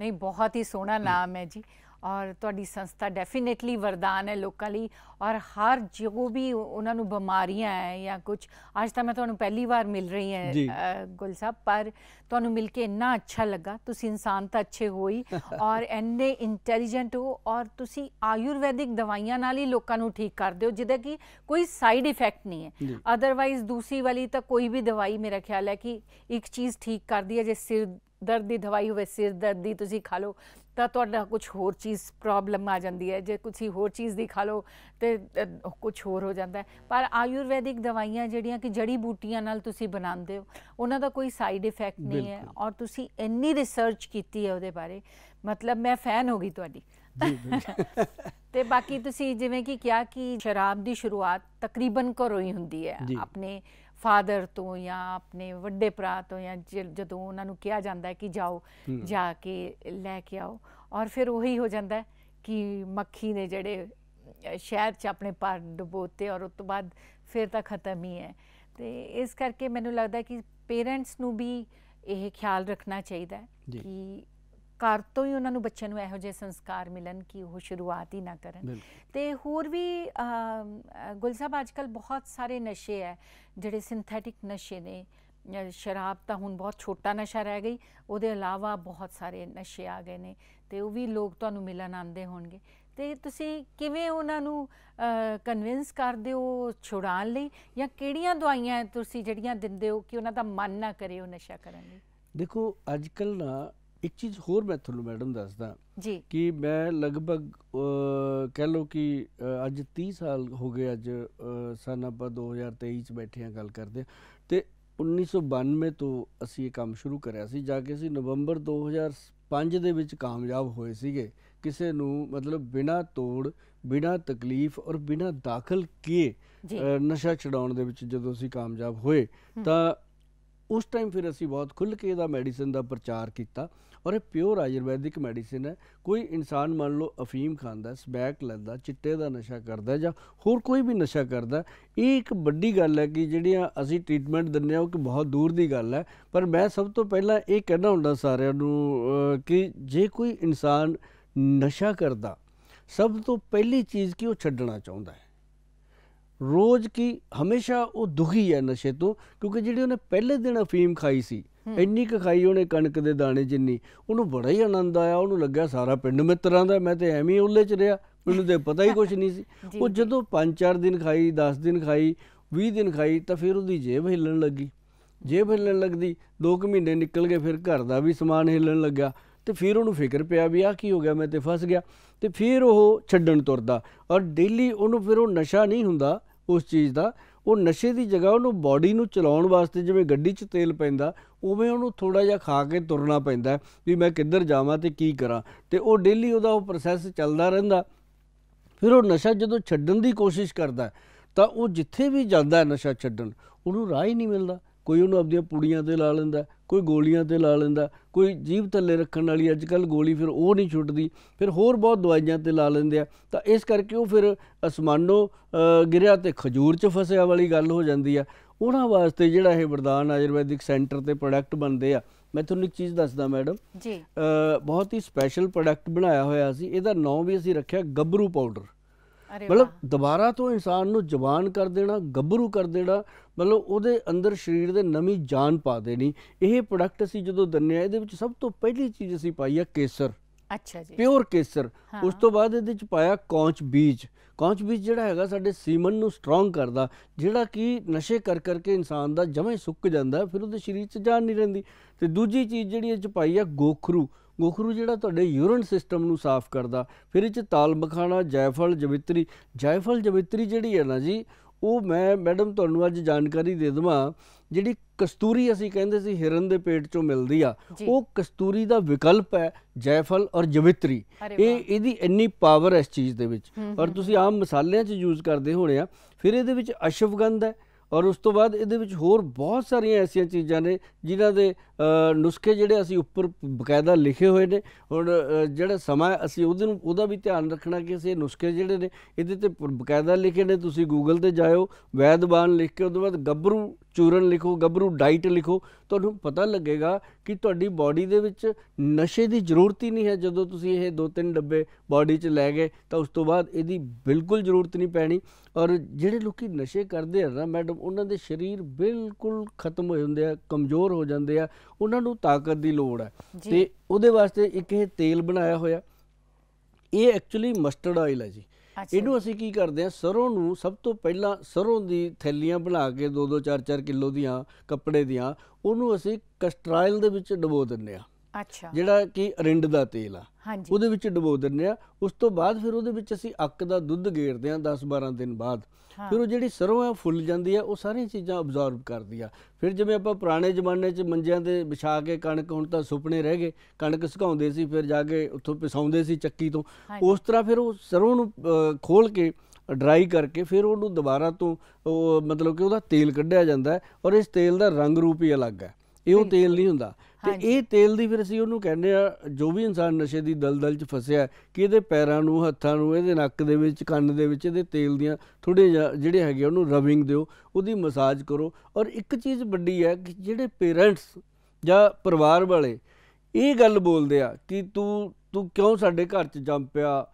Speaker 1: ਨਹੀਂ ਬਹੁਤ ਹੀ ਸੋਹਣਾ ਨਾਮ ਹੈ ਜੀ ਔਰ ਤੁਹਾਡੀ ਸੰਸਥਾ ਡੈਫੀਨਿਟਲੀ ਵਰਦਾਨ ਹੈ ਲੋਕਾਂ ਲਈ ਔਰ ਹਰ ਜੋ ਵੀ ਉਹਨਾਂ ਨੂੰ ਬਿਮਾਰੀਆਂ ਹੈ ਜਾਂ ਕੁਝ ਅੱਜ ਤਾਂ ਮੈਂ ਤੁਹਾਨੂੰ ਪਹਿਲੀ ਵਾਰ ਮਿਲ ਰਹੀ ਹਾਂ ਗੁਲ ਸਾਹਿਬ ਪਰ ਤੁਹਾਨੂੰ ਮਿਲ ਕੇ ਇੰਨਾ ਅੱਛਾ ਲੱਗਾ ਤੁਸੀਂ ਇਨਸਾਨ ਤਾਂ ਅੱਛੇ ਹੋਈ ਔਰ ਐਨੇ ਇੰਟੈਲੀਜੈਂਟ ਹੋ ਔਰ ਤੁਸੀਂ ਆਯੁਰਵੈਦਿਕ ਦਵਾਈਆਂ ਨਾਲ ਹੀ ਲੋਕਾਂ ਨੂੰ ਠੀਕ ਕਰਦੇ ਹੋ ਜਿਹਦਾ ਕਿ ਕੋਈ ਸਾਈਡ ਇਫੈਕਟ ਨਹੀਂ ਹੈ ਅਦਰਵਾਈਜ਼ ਦੂਸਰੀ ਵਾਲੀ ਤਾਂ ਕੋਈ ਵੀ ਦਵਾਈ ਮੇਰਾ ਖਿਆਲ ਹੈ ਕਿ ਇੱਕ ਚੀਜ਼ ਠੀਕ ਕਰਦੀ ਹੈ ਜੇ ਸਿਰ ਦਰਦ ਦੀ ਦਵਾਈ ਹੋਵੇ ਸਿਰ ਦਰਦ ਦੀ ਤੁਸੀਂ ਖਾ ਲਓ ਤਾਂ ਤੁਹਾਡਾ ਕੁਝ ਹੋਰ ਚੀਜ਼ ਪ੍ਰੋਬਲਮ ਆ ਜਾਂਦੀ ਹੈ ਜੇ ਕੁਝ ਹੋਰ ਚੀਜ਼ ਦੀ ਖਾ ਲਓ ਤੇ ਕੁਝ ਹੋਰ ਹੋ ਜਾਂਦਾ ਪਰ ਆਯੁਰਵੈਦਿਕ ਦਵਾਈਆਂ ਜਿਹੜੀਆਂ ਕਿ ਜੜੀ ਬੂਟੀਆਂ ਨਾਲ ਤੁਸੀਂ ਬਣਾਉਂਦੇ ਹੋ ਉਹਨਾਂ ਦਾ ਕੋਈ ਸਾਈਡ ਇਫੈਕਟ ਨਹੀਂ ਹੈ ਔਰ ਤੁਸੀਂ ਇੰਨੀ ਰਿਸਰਚ ਕੀਤੀ ਹੈ ਉਹਦੇ ਬਾਰੇ ਮਤਲਬ ਮੈਂ ਫੈਨ ਹੋ ਗਈ ਤੁਹਾਡੀ ਤੇ ਬਾਕੀ ਤੁਸੀਂ ਜਿਵੇਂ ਕਿ ਕਿਹਾ ਕਿ ਸ਼ਰਾਬ ਦੀ ਸ਼ੁਰੂਆਤ ਤਕਰੀਬਨ ਘਰੋਂ ਹੀ ਹੁੰਦੀ ਹੈ ਆਪਣੇ ਫਾਦਰ ਤੋਂ ਜਾਂ ਆਪਣੇ ਵੱਡੇ ਭਰਾ ਤੋਂ ਜਾਂ ਜਦੋਂ ਉਹਨਾਂ ਨੂੰ ਕਿਹਾ ਜਾਂਦਾ ਹੈ ਕਿ ਜਾਓ ਜਾ ਕੇ ਲੈ ਕੇ ਆਓ ਔਰ ਫਿਰ ਉਹੀ ਹੋ ਜਾਂਦਾ ਕਿ ਮੱਖੀ ਨੇ ਜਿਹੜੇ ਸ਼ਹਿਰ 'ਚ ਆਪਣੇ ਪਰ ਡਬੋਤੇ ਔਰ ਉਸ ਤੋਂ ਬਾਅਦ ਫਿਰ ਤਾਂ ਖਤਮ ਹੀ ਹੈ ਤੇ ਇਸ ਕਰਕੇ ਮੈਨੂੰ ਲੱਗਦਾ ਕਿ ਪੇਰੈਂਟਸ ਨੂੰ ਵੀ ਇਹ ਖਿਆਲ ਰੱਖਣਾ ਚਾਹੀਦਾ ਕਿ ਘਰ ਤੋਂ ਹੀ ਉਹਨਾਂ ਨੂੰ ਬੱਚਿਆਂ ਨੂੰ ਇਹੋ ਜਿਹੇ ਸੰਸਕਾਰ ਮਿਲਣ ਕਿ ਉਹ ਸ਼ੁਰੂਆਤ ਹੀ ਨਾ ਕਰਨ ਤੇ ਹੋਰ ਵੀ ਗੁਲ ਅੱਜਕੱਲ ਬਹੁਤ ਸਾਰੇ ਨਸ਼ੇ ਹੈ ਜਿਹੜੇ ਸਿੰਥੈਟਿਕ ਨਸ਼ੇ ਨੇ ਸ਼ਰਾਬ ਤਾਂ ਹੁਣ ਬਹੁਤ ਛੋਟਾ ਨਸ਼ਾ ਰਹਿ ਗਈ ਉਹਦੇ ਇਲਾਵਾ ਬਹੁਤ ਸਾਰੇ ਨਸ਼ੇ ਆ ਗਏ ਨੇ ਤੇ ਉਹ ਵੀ ਲੋਕ ਤੁਹਾਨੂੰ ਮਿਲਣ ਆਉਂਦੇ ਹੋਣਗੇ ਤੇ ਤੁਸੀਂ ਕਿਵੇਂ ਉਹਨਾਂ ਨੂੰ ਕਨਵਿੰਸ ਕਰਦੇ ਹੋ ਛੁਡਾਉਣ ਲਈ ਜਾਂ ਕਿਹੜੀਆਂ ਦਵਾਈਆਂ ਤੁਸੀਂ ਜਿਹੜੀਆਂ ਦਿੰਦੇ ਹੋ ਕਿ ਉਹਨਾਂ ਦਾ ਮਨ ਨਾ ਕਰੇ ਉਹ ਨਸ਼ਾ ਕਰਨ ਲਈ
Speaker 2: ਦੇਖੋ ਅੱਜਕੱਲ ਨਾ ਇੱਕ ਚੀਜ਼ ਹੋਰ ਮੈਂ ਤੁਹਾਨੂੰ ਮੈਡਮ ਦੱਸਦਾ ਜੀ ਕਿ ਮੈਂ ਲਗਭਗ ਕਹਿ ਲਓ ਕਿ ਅੱਜ 30 ਸਾਲ ਹੋ ਗਏ ਅੱਜ ਸਨ ਆਪਾਂ 2023 ਚ ਬੈਠੇ ਆ ਗੱਲ ਕਰਦੇ ਤੇ 1992 ਤੋਂ ਅਸੀਂ ਇਹ ਕੰਮ ਸ਼ੁਰੂ ਕਰਿਆ ਸੀ ਜਾ ਕੇ ਅਸੀਂ ਨਵੰਬਰ 2005 ਦੇ ਵਿੱਚ ਕਾਮਯਾਬ ਹੋਏ ਸੀਗੇ ਕਿਸੇ ਨੂੰ ਮਤਲਬ ਬਿਨਾ ਤੋੜ ਬਿਨਾ ਤਕਲੀਫ ਔਰ ਬਿਨਾ ਦਾਖਲ ਕੇ ਨਸ਼ਾ ਛਡਾਉਣ ਦੇ ਵਿੱਚ ਜਦੋਂ ਅਸੀਂ ਕਾਮਯਾਬ ਹੋਏ ਤਾਂ ਉਸ ਟਾਈਮ ਫਿਰ ਅਸੀਂ ਬਹੁਤ ਖੁੱਲ ਕੇ ਇਹਦਾ ਮੈਡੀਸਨ ਦਾ ਪ੍ਰਚਾਰ ਕੀਤਾ ਔਰ ਇਹ ਪਿਓਰ ਆਯੁਰਵੈਦਿਕ ਮੈਡੀਸਿਨ ਹੈ ਕੋਈ ਇਨਸਾਨ ਮੰਨ ਲਓ ਅਫੀਮ ਖਾਂਦਾ ਸਬੈਕ ਲੈਂਦਾ ਚਿੱਟੇ ਦਾ ਨਸ਼ਾ ਕਰਦਾ ਜਾਂ ਹੋਰ ਕੋਈ ਵੀ ਨਸ਼ਾ ਕਰਦਾ ਇਹ ਇੱਕ ਵੱਡੀ ਗੱਲ ਹੈ ਕਿ ਜਿਹੜੀਆਂ ਅਸੀਂ ਟ੍ਰੀਟਮੈਂਟ ਦਿੰਨੇ ਆ ਉਹ ਕਿ ਬਹੁਤ ਦੂਰ ਦੀ ਗੱਲ ਹੈ ਪਰ ਮੈਂ ਸਭ ਤੋਂ ਪਹਿਲਾਂ ਇਹ ਕਹਿਣਾ ਹੁੰਦਾ ਸਾਰਿਆਂ ਨੂੰ ਕਿ ਜੇ ਕੋਈ ਇਨਸਾਨ ਨਸ਼ਾ ਕਰਦਾ ਸਭ ਤੋਂ ਪਹਿਲੀ ਚੀਜ਼ ਕਿ ਉਹ ਛੱਡਣਾ ਚਾਹੁੰਦਾ ਹੈ ਰੋਜ਼ ਕੀ ਹਮੇਸ਼ਾ ਉਹ ਦੁਖੀ ਹੈ ਨਸ਼ੇ ਤੋਂ ਕਿਉਂਕਿ ਜਿਹੜੀ ਉਹਨੇ ਪਹਿਲੇ ਦਿਨ ਅਫੀਮ ਖਾਈ ਸੀ ਇੰਨੀ ਕੁ ਖਾਈ ਉਹਨੇ ਕਣਕ ਦੇ ਦਾਣੇ ਜਿੰਨੀ ਉਹਨੂੰ ਬੜਾ ਹੀ ਆਨੰਦ ਆਇਆ ਉਹਨੂੰ ਲੱਗਿਆ ਸਾਰਾ ਪਿੰਡ ਮਿੱਤਰਾਂ ਦਾ ਮੈਂ ਤੇ ਐਵੇਂ ਉੱਲੇ ਚ ਰਿਹਾ ਮੈਨੂੰ ਤੇ ਪਤਾ ਹੀ ਕੁਝ ਨਹੀਂ ਸੀ ਉਹ ਜਦੋਂ 5-4 ਦਿਨ ਖਾਈ 10 ਦਿਨ ਖਾਈ 20 ਦਿਨ ਖਾਈ ਤਾਂ ਫਿਰ ਉਹਦੀ ਜੇਬ ਹਿੱਲਣ ਲੱਗੀ ਜੇਬ ਹਿੱਲਣ ਲੱਗਦੀ 2 ਮਹੀਨੇ ਨਿਕਲ ਗਏ ਫਿਰ ਘਰ ਦਾ ਵੀ ਸਮਾਨ ਹਿੱਲਣ ਲੱਗਾ ਤੇ ਫਿਰ ਉਹਨੂੰ ਫਿਕਰ ਪਿਆ ਵੀ ਆ ਕੀ ਹੋ ਗਿਆ ਮੈਂ ਤੇ ਫਸ ਗਿਆ ਤੇ ਫਿਰ ਉਹ ਛੱਡਣ ਤੁਰਦਾ ਔਰ ਡੇਲੀ ਉਹਨੂੰ ਫਿਰ ਉਹ ਨਸ਼ਾ ਨਹੀਂ ਹੁੰਦਾ ਉਸ ਚੀਜ਼ ਦਾ ਉਹ ਨਸ਼ੇ ਦੀ ਜਗ੍ਹਾ ਉਹਨੂੰ ਬਾਡੀ ਨੂੰ ਚਲਾਉਣ ਵਾਸਤੇ ਜਿਵੇਂ ਗੱਡੀ 'ਚ ਤੇਲ ਪੈਂਦਾ ਉਵੇਂ ਉਹਨੂੰ ਥੋੜਾ ਜਿਹਾ ਖਾ ਕੇ ਤੁਰਨਾ ਪੈਂਦਾ ਵੀ ਮੈਂ ਕਿੱਧਰ ਜਾਵਾਂ ਤੇ ਕੀ ਕਰਾਂ ਤੇ ਉਹ ਡੇਲੀ ਉਹਦਾ ਉਹ ਪ੍ਰੋਸੈਸ ਚੱਲਦਾ ਰਹਿੰਦਾ ਫਿਰ ਉਹ ਨਸ਼ਾ ਜਦੋਂ ਛੱਡਣ ਦੀ ਕੋਸ਼ਿਸ਼ ਕਰਦਾ ਤਾਂ ਉਹ ਜਿੱਥੇ ਵੀ ਜਾਂਦਾ ਨਸ਼ਾ ਛੱਡਣ ਉਹਨੂੰ ਰਾਹ ਹੀ ਨਹੀਂ ਮਿਲਦਾ ਕੋਈ ਉਹਨੂੰ ਆਪਣੀਆਂ ਪੂੜੀਆਂ ਤੇ ਲਾ ਲੈਂਦਾ ਕੋਈ ਗੋਲੀਆਂ ਤੇ ਲਾ ਲੈਂਦਾ ਕੋਈ ਜੀਭ ਥੱਲੇ ਰੱਖਣ ਵਾਲੀ ਅੱਜ ਕੱਲ ਗੋਲੀ ਫਿਰ ਉਹ ਨਹੀਂ ਛੁੱਟਦੀ ਫਿਰ ਹੋਰ ਬਹੁਤ ਦਵਾਈਆਂ ਤੇ ਲਾ ਲੈਂਦੇ ਆ ਤਾਂ ਇਸ ਕਰਕੇ ਉਹ ਫਿਰ ਅਸਮਾਨੋਂ ਗਿਰਿਆ ਤੇ ਖਜੂਰ 'ਚ ਫਸਿਆ ਵਾਲੀ ਗੱਲ ਹੋ ਜਾਂਦੀ ਆ ਉਹਨਾਂ ਵਾਸਤੇ ਜਿਹੜਾ ਇਹ ਵਰਦਾਨ ਆਯੁਰਵੈਦਿਕ ਸੈਂਟਰ ਤੇ ਪ੍ਰੋਡਕਟ ਬਣਦੇ ਆ ਮੈਂ ਤੁਹਾਨੂੰ ਇੱਕ ਚੀਜ਼ ਦੱਸਦਾ ਮੈਡਮ ਜੀ ਬਹੁਤ ਹੀ ਸਪੈਸ਼ਲ ਪ੍ਰੋਡਕਟ ਬਣਾਇਆ ਹੋਇਆ ਸੀ ਇਹਦਾ ਨਾਮ ਵੀ ਅਸੀਂ ਰੱਖਿਆ ਗੱਬਰੂ ਪਾਊਡਰ ਮਤਲਬ ਦੁਬਾਰਾ ਤੋਂ ਇਨਸਾਨ ਨੂੰ ਜਵਾਨ ਕਰ ਦੇਣਾ ਗੱਭਰੂ ਕਰ ਦੇਣਾ ਮਤਲਬ ਉਹਦੇ ਅੰਦਰ ਸਰੀਰ ਦੇ ਨਵੀਂ ਜਾਨ ਪਾ ਦੇਣੀ ਇਹ ਪ੍ਰੋਡਕਟ ਅਸੀਂ ਜਦੋਂ ਦੰਨਿਆ ਇਹਦੇ ਵਿੱਚ ਸਭ ਤੋਂ ਪਹਿਲੀ ਚੀਜ਼ ਅਸੀਂ ਪਾਈ ਆ ਕੇਸਰ
Speaker 1: ਅੱਛਾ ਜੀ ਪਿਓਰ
Speaker 2: ਕੇਸਰ ਉਸ ਤੋਂ ਬਾਅਦ ਇਹਦੇ ਵਿੱਚ ਪਾਇਆ ਕੌਂਚ ਬੀਜ ਕੌਂਚ ਬੀਜ ਜਿਹੜਾ ਹੈਗਾ ਸਾਡੇ ਸੀਮਨ ਨੂੰ ਸਟਰੋਂਗ ਕਰਦਾ ਜਿਹੜਾ ਕਿ ਨਸ਼ੇ ਕਰ ਕਰਕੇ ਇਨਸਾਨ ਦਾ ਜਮੇ ਸੁੱਕ ਜਾਂਦਾ ਫਿਰ ਉਹਦੇ ਸਰੀਰ 'ਚ ਜਾਨ ਨਹੀਂ ਰਹਿੰਦੀ ਤੇ ਦੂਜੀ ਚੀਜ਼ ਜਿਹੜੀ ਇਹ ਚ ਪਾਈ ਆ ਗੋਖਰੂ ਗੋਖਰੂ ਜਿਹੜਾ ਤੁਹਾਡੇ ਯੂਰਨ ਸਿਸਟਮ ਨੂੰ ਸਾਫ਼ ਕਰਦਾ ਫਿਰ ਇਹ ਚ ਮਖਾਣਾ ਜੈਫਲ ਜਵਿਤਰੀ ਜੈਫਲ ਜਵਿਤਰੀ ਜਿਹੜੀ ਹੈ ਨਾ ਜੀ ਉਹ ਮੈਂ ਮੈਡਮ ਤੁਹਾਨੂੰ ਅੱਜ ਜਾਣਕਾਰੀ ਦੇ ਦਵਾਂ ਜਿਹੜੀ ਕਸਤੂਰੀ ਅਸੀਂ ਕਹਿੰਦੇ ਸੀ ਹਿਰਨ ਦੇ ਪੇਟ ਚੋਂ ਮਿਲਦੀ ਆ ਉਹ ਕਸਤੂਰੀ ਦਾ ਵਿਕਲਪ ਹੈ ਜੈਫਲ ਔਰ ਜਵਿਤਰੀ ਇਹ ਇਹਦੀ ਇੰਨੀ ਪਾਵਰ ਇਸ ਚੀਜ਼ ਦੇ ਵਿੱਚ ਔਰ ਤੁਸੀਂ ਆਮ ਮਸਾਲਿਆਂ 'ਚ ਯੂਜ਼ ਕਰਦੇ ਹੋਣੇ ਆ ਫਿਰ ਇਹਦੇ ਵਿੱਚ ਅਸ਼ਵਗੰਧ ਹੈ ਔਰ ਉਸ ਤੋਂ ਬਾਅਦ ਇਹਦੇ ਵਿੱਚ ਹੋਰ ਬਹੁਤ ਸਾਰੀਆਂ ਐਸੀਆਂ ਚੀਜ਼ਾਂ ਨੇ ਜਿਨ੍ਹਾਂ ਦੇ ਨੁਸਖੇ ਜਿਹੜੇ ਅਸੀਂ ਉੱਪਰ ਬਕਾਇਦਾ ਲਿਖੇ ਹੋਏ ਨੇ ਹੁਣ ਜਿਹੜਾ ਸਮਾਂ ਅਸੀਂ ਉਹਦੇ ਨੂੰ ਉਹਦਾ ਵੀ ਧਿਆਨ ਰੱਖਣਾ ਕਿ ਅਸੀਂ ਨੁਸਖੇ ਜਿਹੜੇ ਨੇ ਇਹਦੇ ਤੇ ਬਕਾਇਦਾ ਲਿਖੇ ਨੇ ਤੁਸੀਂ ਗੂਗਲ ਤੇ ਜਾਇਓ ਵੈਦਬਾਨ ਲਿਖ ਕੇ ਉਹਦੇ ਬਾਅਦ ਗੱਭਰੂ ਚੂਰਨ ਲਿਖੋ ਗੱਭਰੂ ਡਾਈਟ ਲਿਖੋ ਤੁਹਾਨੂੰ ਪਤਾ ਲੱਗੇਗਾ ਕਿ ਤੁਹਾਡੀ ਬਾਡੀ ਦੇ ਵਿੱਚ ਨਸ਼ੇ ਦੀ ਜ਼ਰੂਰਤ ਹੀ ਨਹੀਂ ਹੈ ਜਦੋਂ ਤੁਸੀਂ ਇਹ ਦੋ ਤਿੰਨ ਡੱਬੇ ਬਾਡੀ 'ਚ ਲੈ ਗਏ ਤਾਂ ਉਸ ਤੋਂ ਬਾਅਦ ਇਹਦੀ ਬਿਲਕੁਲ ਜ਼ਰੂਰਤ ਨਹੀਂ ਪੈਣੀ ਔਰ ਜਿਹੜੇ ਲੋਕੀ ਨਸ਼ੇ ਕਰਦੇ ਆ ਨਾ ਮੈਡਮ ਉਹਨਾਂ ਦੇ ਸਰੀਰ ਬਿਲਕੁਲ ਖਤਮ ਹੋ ਜਾਂਦੇ ਆ ਕਮਜ਼ੋਰ ਹੋ ਜਾਂਦੇ ਆ ਉਹਨਾਂ ਨੂੰ ਤਾਕਤ ਦੀ ਲੋੜ ਹੈ ਤੇ ਉਹਦੇ ਵਾਸਤੇ ਇੱਕ ਇਹ ਤੇਲ ਬਣਾਇਆ ਹੋਇਆ ਇਹ ਐਕਚੁਅਲੀ ਮਸਟਰਡ ਆਇਲ ਹੈ ਜੀ ਇਹਨੂੰ ਅਸੀਂ ਕੀ ਕਰਦੇ ਆ ਸਰੋਂ ਨੂੰ ਸਭ ਤੋਂ ਪਹਿਲਾਂ ਸਰੋਂ ਦੀ ਥੈਲੀਆਂ ਬਣਾ ਕੇ 2-2 4-4 ਕਿਲੋ ਦੀਆਂ ਕੱਪੜੇ ਦੀਆਂ ਉਹਨੂੰ ਅਸੀਂ ਕਸਟਰਾਇਲ ਦੇ ਵਿੱਚ ਡਬੋ ਦਿੰਨੇ ਆ ਅੱਛਾ ਜਿਹੜਾ ਕਿ ਅਰਿੰਡ ਦਾ ਤੇਲ ਆ ਉਹਦੇ ਵਿੱਚ ਡੁਬੋ ਦਿੰਦੇ ਆ ਉਸ ਤੋਂ ਬਾਅਦ ਫਿਰ ਉਹਦੇ ਵਿੱਚ ਅਸੀਂ ਅੱਕ ਦਾ ਦੁੱਧ ਗੇੜਦੇ ਆ 10-12 ਦਿਨ ਬਾਅਦ ਫਿਰ ਉਹ ਜਿਹੜੀ ਸਰੋਂ ਆ ਫੁੱਲ ਜਾਂਦੀ ਆ ਉਹ ਸਾਰੀਆਂ ਚੀਜ਼ਾਂ ਅਬਜ਼ਾਰਬ ਕਰਦੀ ਆ ਫਿਰ ਜਿਵੇਂ ਆਪਾਂ ਪੁਰਾਣੇ ਜ਼ਮਾਨੇ 'ਚ ਮੰਜਿਆਂ ਦੇ ਵਿਛਾ ਕੇ ਕਣਕ ਹੁਣ ਤਾਂ ਸੁਪਨੇ ਰਹਿ ਗਏ ਕਣਕ ਸੁਕਾਉਂਦੇ ਸੀ ਫਿਰ ਜਾ ਕੇ ਉੱਥੋਂ ਪਿਸਾਉਂਦੇ ਸੀ ਚੱਕੀ ਤੋਂ ਉਸ ਤਰ੍ਹਾਂ ਫਿਰ ਉਹ ਸਰੋਂ ਨੂੰ ਖੋਲ ਕੇ ਡਰਾਈ ਕਰਕੇ ਫਿਰ ਉਹਨੂੰ ਦੁਬਾਰਾ ਤੋਂ ਮਤਲਬ ਕਿ ਉਹਦਾ ਤੇਲ ਕੱਢਿਆ ਜਾਂਦਾ ਔਰ ਇਸ ਤੇਲ ਦਾ ਰੰਗ ਰੂਪ ਹੀ ਅਲੱਗ ਹੈ ਇਹ ਉਹ ਤੇਲ ਨਹੀਂ ਹੁੰਦਾ ਤੇ ਇਹ ਤੇਲ ਦੀ ਫਿਰ ਅਸੀਂ ਉਹਨੂੰ ਕਹਿੰਦੇ ਆ ਜੋ ਵੀ ਇਨਸਾਨ ਨਸ਼ੇ ਦੀ ਦਲਦਲ 'ਚ ਫਸਿਆ ਕਿ ਇਹਦੇ ਪੈਰਾਂ ਨੂੰ ਹੱਥਾਂ ਨੂੰ ਇਹਦੇ ਨੱਕ ਦੇ ਵਿੱਚ ਕੰਨ ਦੇ ਵਿੱਚ ਇਹਦੇ ਤੇਲ ਦੀਆਂ ਥੋੜੇ ਜਿਹੜੇ ਹੈਗੇ ਉਹਨੂੰ ਰਬਿੰਗ ਦਿਓ ਉਹਦੀ ਮਸਾਜ ਕਰੋ ਔਰ ਇੱਕ ਚੀਜ਼ ਵੱਡੀ ਹੈ ਕਿ ਜਿਹੜੇ ਪੇਰੈਂਟਸ ਜਾਂ ਪਰਿਵਾਰ ਵਾਲੇ ਇਹ ਗੱਲ ਬੋਲਦੇ ਆ ਕਿ ਤੂੰ ਤੂੰ ਕਿਉਂ ਸਾਡੇ ਘਰ 'ਚ ਜੰਮ ਪਿਆ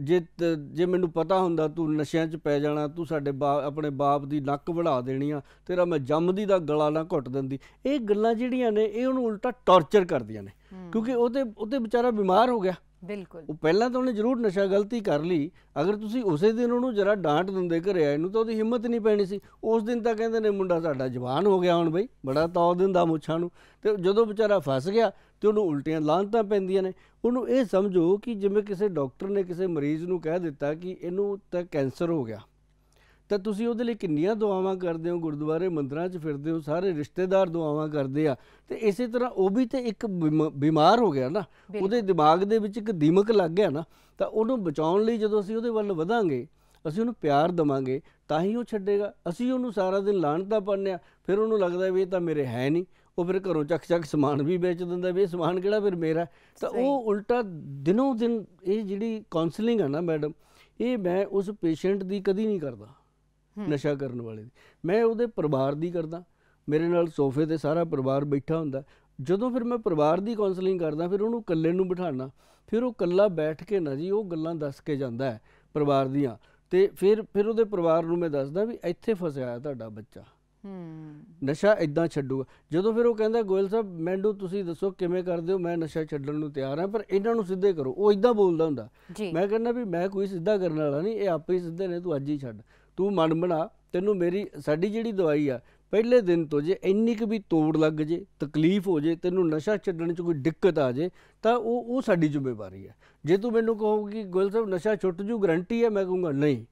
Speaker 2: ਜੇ ਜੇ ਮੈਨੂੰ ਪਤਾ ਹੁੰਦਾ ਤੂੰ ਨਸ਼ਿਆਂ 'ਚ ਪੈ ਜਾਣਾ ਤੂੰ ਸਾਡੇ ਬਾਪ ਆਪਣੇ ਬਾਪ ਦੀ ਨੱਕ ਵੜਾ ਦੇਣੀ ਆ ਤੇਰਾ ਮੈਂ ਜੰਮਦੀ ਦਾ ਗਲਾ ਨਾ ਘੁੱਟ ਦਿੰਦੀ ਇਹ ਗੱਲਾਂ ਜਿਹੜੀਆਂ ਨੇ ਇਹ ਉਹਨੂੰ ਉਲਟਾ ਟੌਰਚਰ ਕਰਦੀਆਂ ਨੇ ਕਿਉਂਕਿ ਉਹਦੇ ਉਹਦੇ ਵਿਚਾਰਾ ਬਿਮਾਰ ਹੋ ਗਿਆ ਬਿਲਕੁਲ ਉਹ ਪਹਿਲਾਂ ਤਾਂ ਉਹਨੇ ਜ਼ਰੂਰ ਨਸ਼ਾ ਗਲਤੀ ਕਰ ਲਈ ਅਗਰ ਤੁਸੀਂ ਉਸੇ ਦਿਨ ਉਹਨੂੰ ਜਰਾ ਡਾਂਟ ਦਿੰਦੇ ਘਰੇ ਆਏ ਨੂੰ ਤਾਂ ਉਹਦੀ ਹਿੰਮਤ ਨਹੀਂ ਪੈਣੀ ਸੀ ਉਸ ਦਿਨ ਤਾਂ ਕਹਿੰਦੇ ਨੇ ਮੁੰਡਾ ਸਾਡਾ ਜਵਾਨ ਹੋ ਗਿਆ ਹੁਣ ਬਈ ਬੜਾ ਤੌ ਦਿੰਦਾ ਮੁੱਛਾਂ ਨੂੰ ਤੇ ਜਦੋਂ ਵਿਚਾਰਾ ਫਸ ਗਿਆ ਤੇ ਉਹਨੂੰ ਉਲਟੀਆਂ ਲਾਂਤਾਂ ਪੈਂਦੀਆਂ ਨੇ ਉਹਨੂੰ ਇਹ ਸਮਝੋ ਕਿ ਜਿਵੇਂ ਕਿਸੇ ਡਾਕਟਰ ਨੇ ਕਿਸੇ ਮਰੀਜ਼ ਨੂੰ ਕਹਿ ਦਿੱਤਾ ਕਿ ਇਹਨੂੰ ਤਾਂ ਕੈਂਸਰ ਹੋ ਗਿਆ ਤਾਂ ਤੁਸੀਂ ਉਹਦੇ ਲਈ ਕਿੰਨੀਆਂ ਦੁਆਵਾਂ ਕਰਦੇ ਹੋ ਗੁਰਦੁਆਰੇ ਮੰਦਰਾਂ 'ਚ ਫਿਰਦੇ ਹੋ ਸਾਰੇ ਰਿਸ਼ਤੇਦਾਰ ਦੁਆਵਾਂ ਕਰਦੇ ਆ ਤੇ ਇਸੇ ਤਰ੍ਹਾਂ ਉਹ ਵੀ ਤੇ ਇੱਕ ਬਿਮਾਰ ਹੋ ਗਿਆ ਨਾ ਉਹਦੇ ਦਿਮਾਗ ਦੇ ਵਿੱਚ ਇੱਕ ਦੀਮਕ ਲੱਗ ਗਿਆ ਨਾ ਤਾਂ ਉਹਨੂੰ ਬਚਾਉਣ ਲਈ ਜਦੋਂ ਅਸੀਂ ਉਹਦੇ ਵੱਲ ਵਧਾਂਗੇ ਅਸੀਂ ਉਹਨੂੰ ਪਿਆਰ ਦਵਾਂਗੇ ਤਾਂ ਹੀ ਉਹ ਛੱਡੇਗਾ ਅਸੀਂ ਉਹਨੂੰ ਸਾਰਾ ਦਿਨ ਲਾਣਤਾ ਪਾਣਿਆ ਫਿਰ ਉਹਨੂੰ ਲੱਗਦਾ ਵੀ ਇਹ ਤਾਂ ਮੇਰੇ ਹੈ ਨਹੀਂ ਉਹ ਫਿਰ ਘਰੋਂ ਚੱਕ ਚੱਕ ਸਮਾਨ ਵੀ ਵੇਚ ਦਿੰਦਾ ਵੀ ਇਹ ਸਮਾਨ ਕਿਹੜਾ ਫਿਰ ਮੇਰਾ ਤਾਂ ਉਹ ਉਲਟਾ ਦਿਨੋਂ ਦਿਨ ਇਹ ਜਿਹੜੀ ਕਾਉਂਸਲਿੰਗ ਆ ਨਾ ਮੈਡਮ ਇਹ ਮੈਂ ਉਸ ਪੇਸ਼ੈਂਟ ਦੀ ਕਦੀ ਨਹੀਂ ਕਰਦਾ ਨਸ਼ਾ ਕਰਨ ਵਾਲੇ ਦੀ ਮੈਂ ਉਹਦੇ ਪਰਿਵਾਰ ਦੀ ਕਰਦਾ ਮੇਰੇ ਨਾਲ ਸੋਫੇ ਤੇ ਸਾਰਾ ਪਰਿਵਾਰ ਬੈਠਾ ਹੁੰਦਾ ਜਦੋਂ ਫਿਰ ਮੈਂ ਪਰਿਵਾਰ ਦੀ ਕਾਉਂਸਲਿੰਗ ਕਰਦਾ ਫਿਰ ਉਹਨੂੰ ਇਕੱਲੇ ਨੂੰ ਬਿਠਾਣਾ ਫਿਰ ਉਹ ਇਕੱਲਾ ਬੈਠ ਕੇ ਨਾ ਜੀ ਉਹ ਗੱਲਾਂ ਦੱਸ ਕੇ ਜਾਂਦਾ ਹੈ ਪਰਿਵਾਰ ਦੀਆਂ ਤੇ ਫਿਰ ਫਿਰ ਉਹਦੇ ਪਰਿਵਾਰ ਨੂੰ ਮੈਂ ਦੱਸਦਾ ਵੀ ਇੱਥੇ ਫਸਿਆ ਤੁਹਾਡਾ ਬੱਚਾ ਹੂੰ ਨਸ਼ਾ ਇਦਾਂ ਛੱਡੂਗਾ ਜਦੋਂ ਫਿਰ ਉਹ ਕਹਿੰਦਾ ਗੋਇਲ ਸਾਹਿਬ ਮੈਨੂੰ ਤੁਸੀਂ ਦੱਸੋ ਕਿਵੇਂ ਕਰਦੇ ਹੋ ਮੈਂ ਨਸ਼ਾ ਛੱਡਣ ਨੂੰ ਤਿਆਰ ਹਾਂ ਪਰ ਇਹਨਾਂ ਨੂੰ ਸਿੱਧੇ ਕਰੋ ਉਹ ਇਦਾਂ ਬੋਲਦਾ ਹੁੰਦਾ ਮੈਂ ਕਹਿੰਦਾ ਵੀ ਮੈਂ ਕੋਈ ਸਿੱਧਾ ਕਰਨ ਵਾਲਾ ਨਹੀਂ ਇਹ ਆਪੇ ਹੀ ਸਿੱਧੇ ਨੇ ਤੂੰ ਅੱਜ ਹੀ ਛੱਡ ਤੂੰ ਮਨ ਬਣਾ ਤੈਨੂੰ ਮੇਰੀ ਸਾਡੀ ਜਿਹੜੀ ਦਵਾਈ ਆ ਪਹਿਲੇ ਦਿਨ ਤੋਂ ਜੇ ਇੰਨੀ ਕੁ ਵੀ ਤੋੜ ਲੱਗ ਜੇ ਤਕਲੀਫ ਹੋ ਜੇ ਤੈਨੂੰ ਨਸ਼ਾ ਛੱਡਣ 'ਚ ਕੋਈ ਦਿੱਕਤ ਆ ਜੇ ਤਾਂ ਉਹ ਉਹ ਸਾਡੀ ਜ਼ਿੰਮੇਵਾਰੀ ਹੈ ਜੇ ਤੂੰ ਮੈਨੂੰ ਕਹੋਗੀ ਗੋਇਲ ਸਾਹਿਬ ਨਸ਼ਾ ਛੁੱਟ ਜੂ ਗਰੰਟੀ ਹੈ ਮੈਂ ਕਹੂੰਗਾ ਨਹੀਂ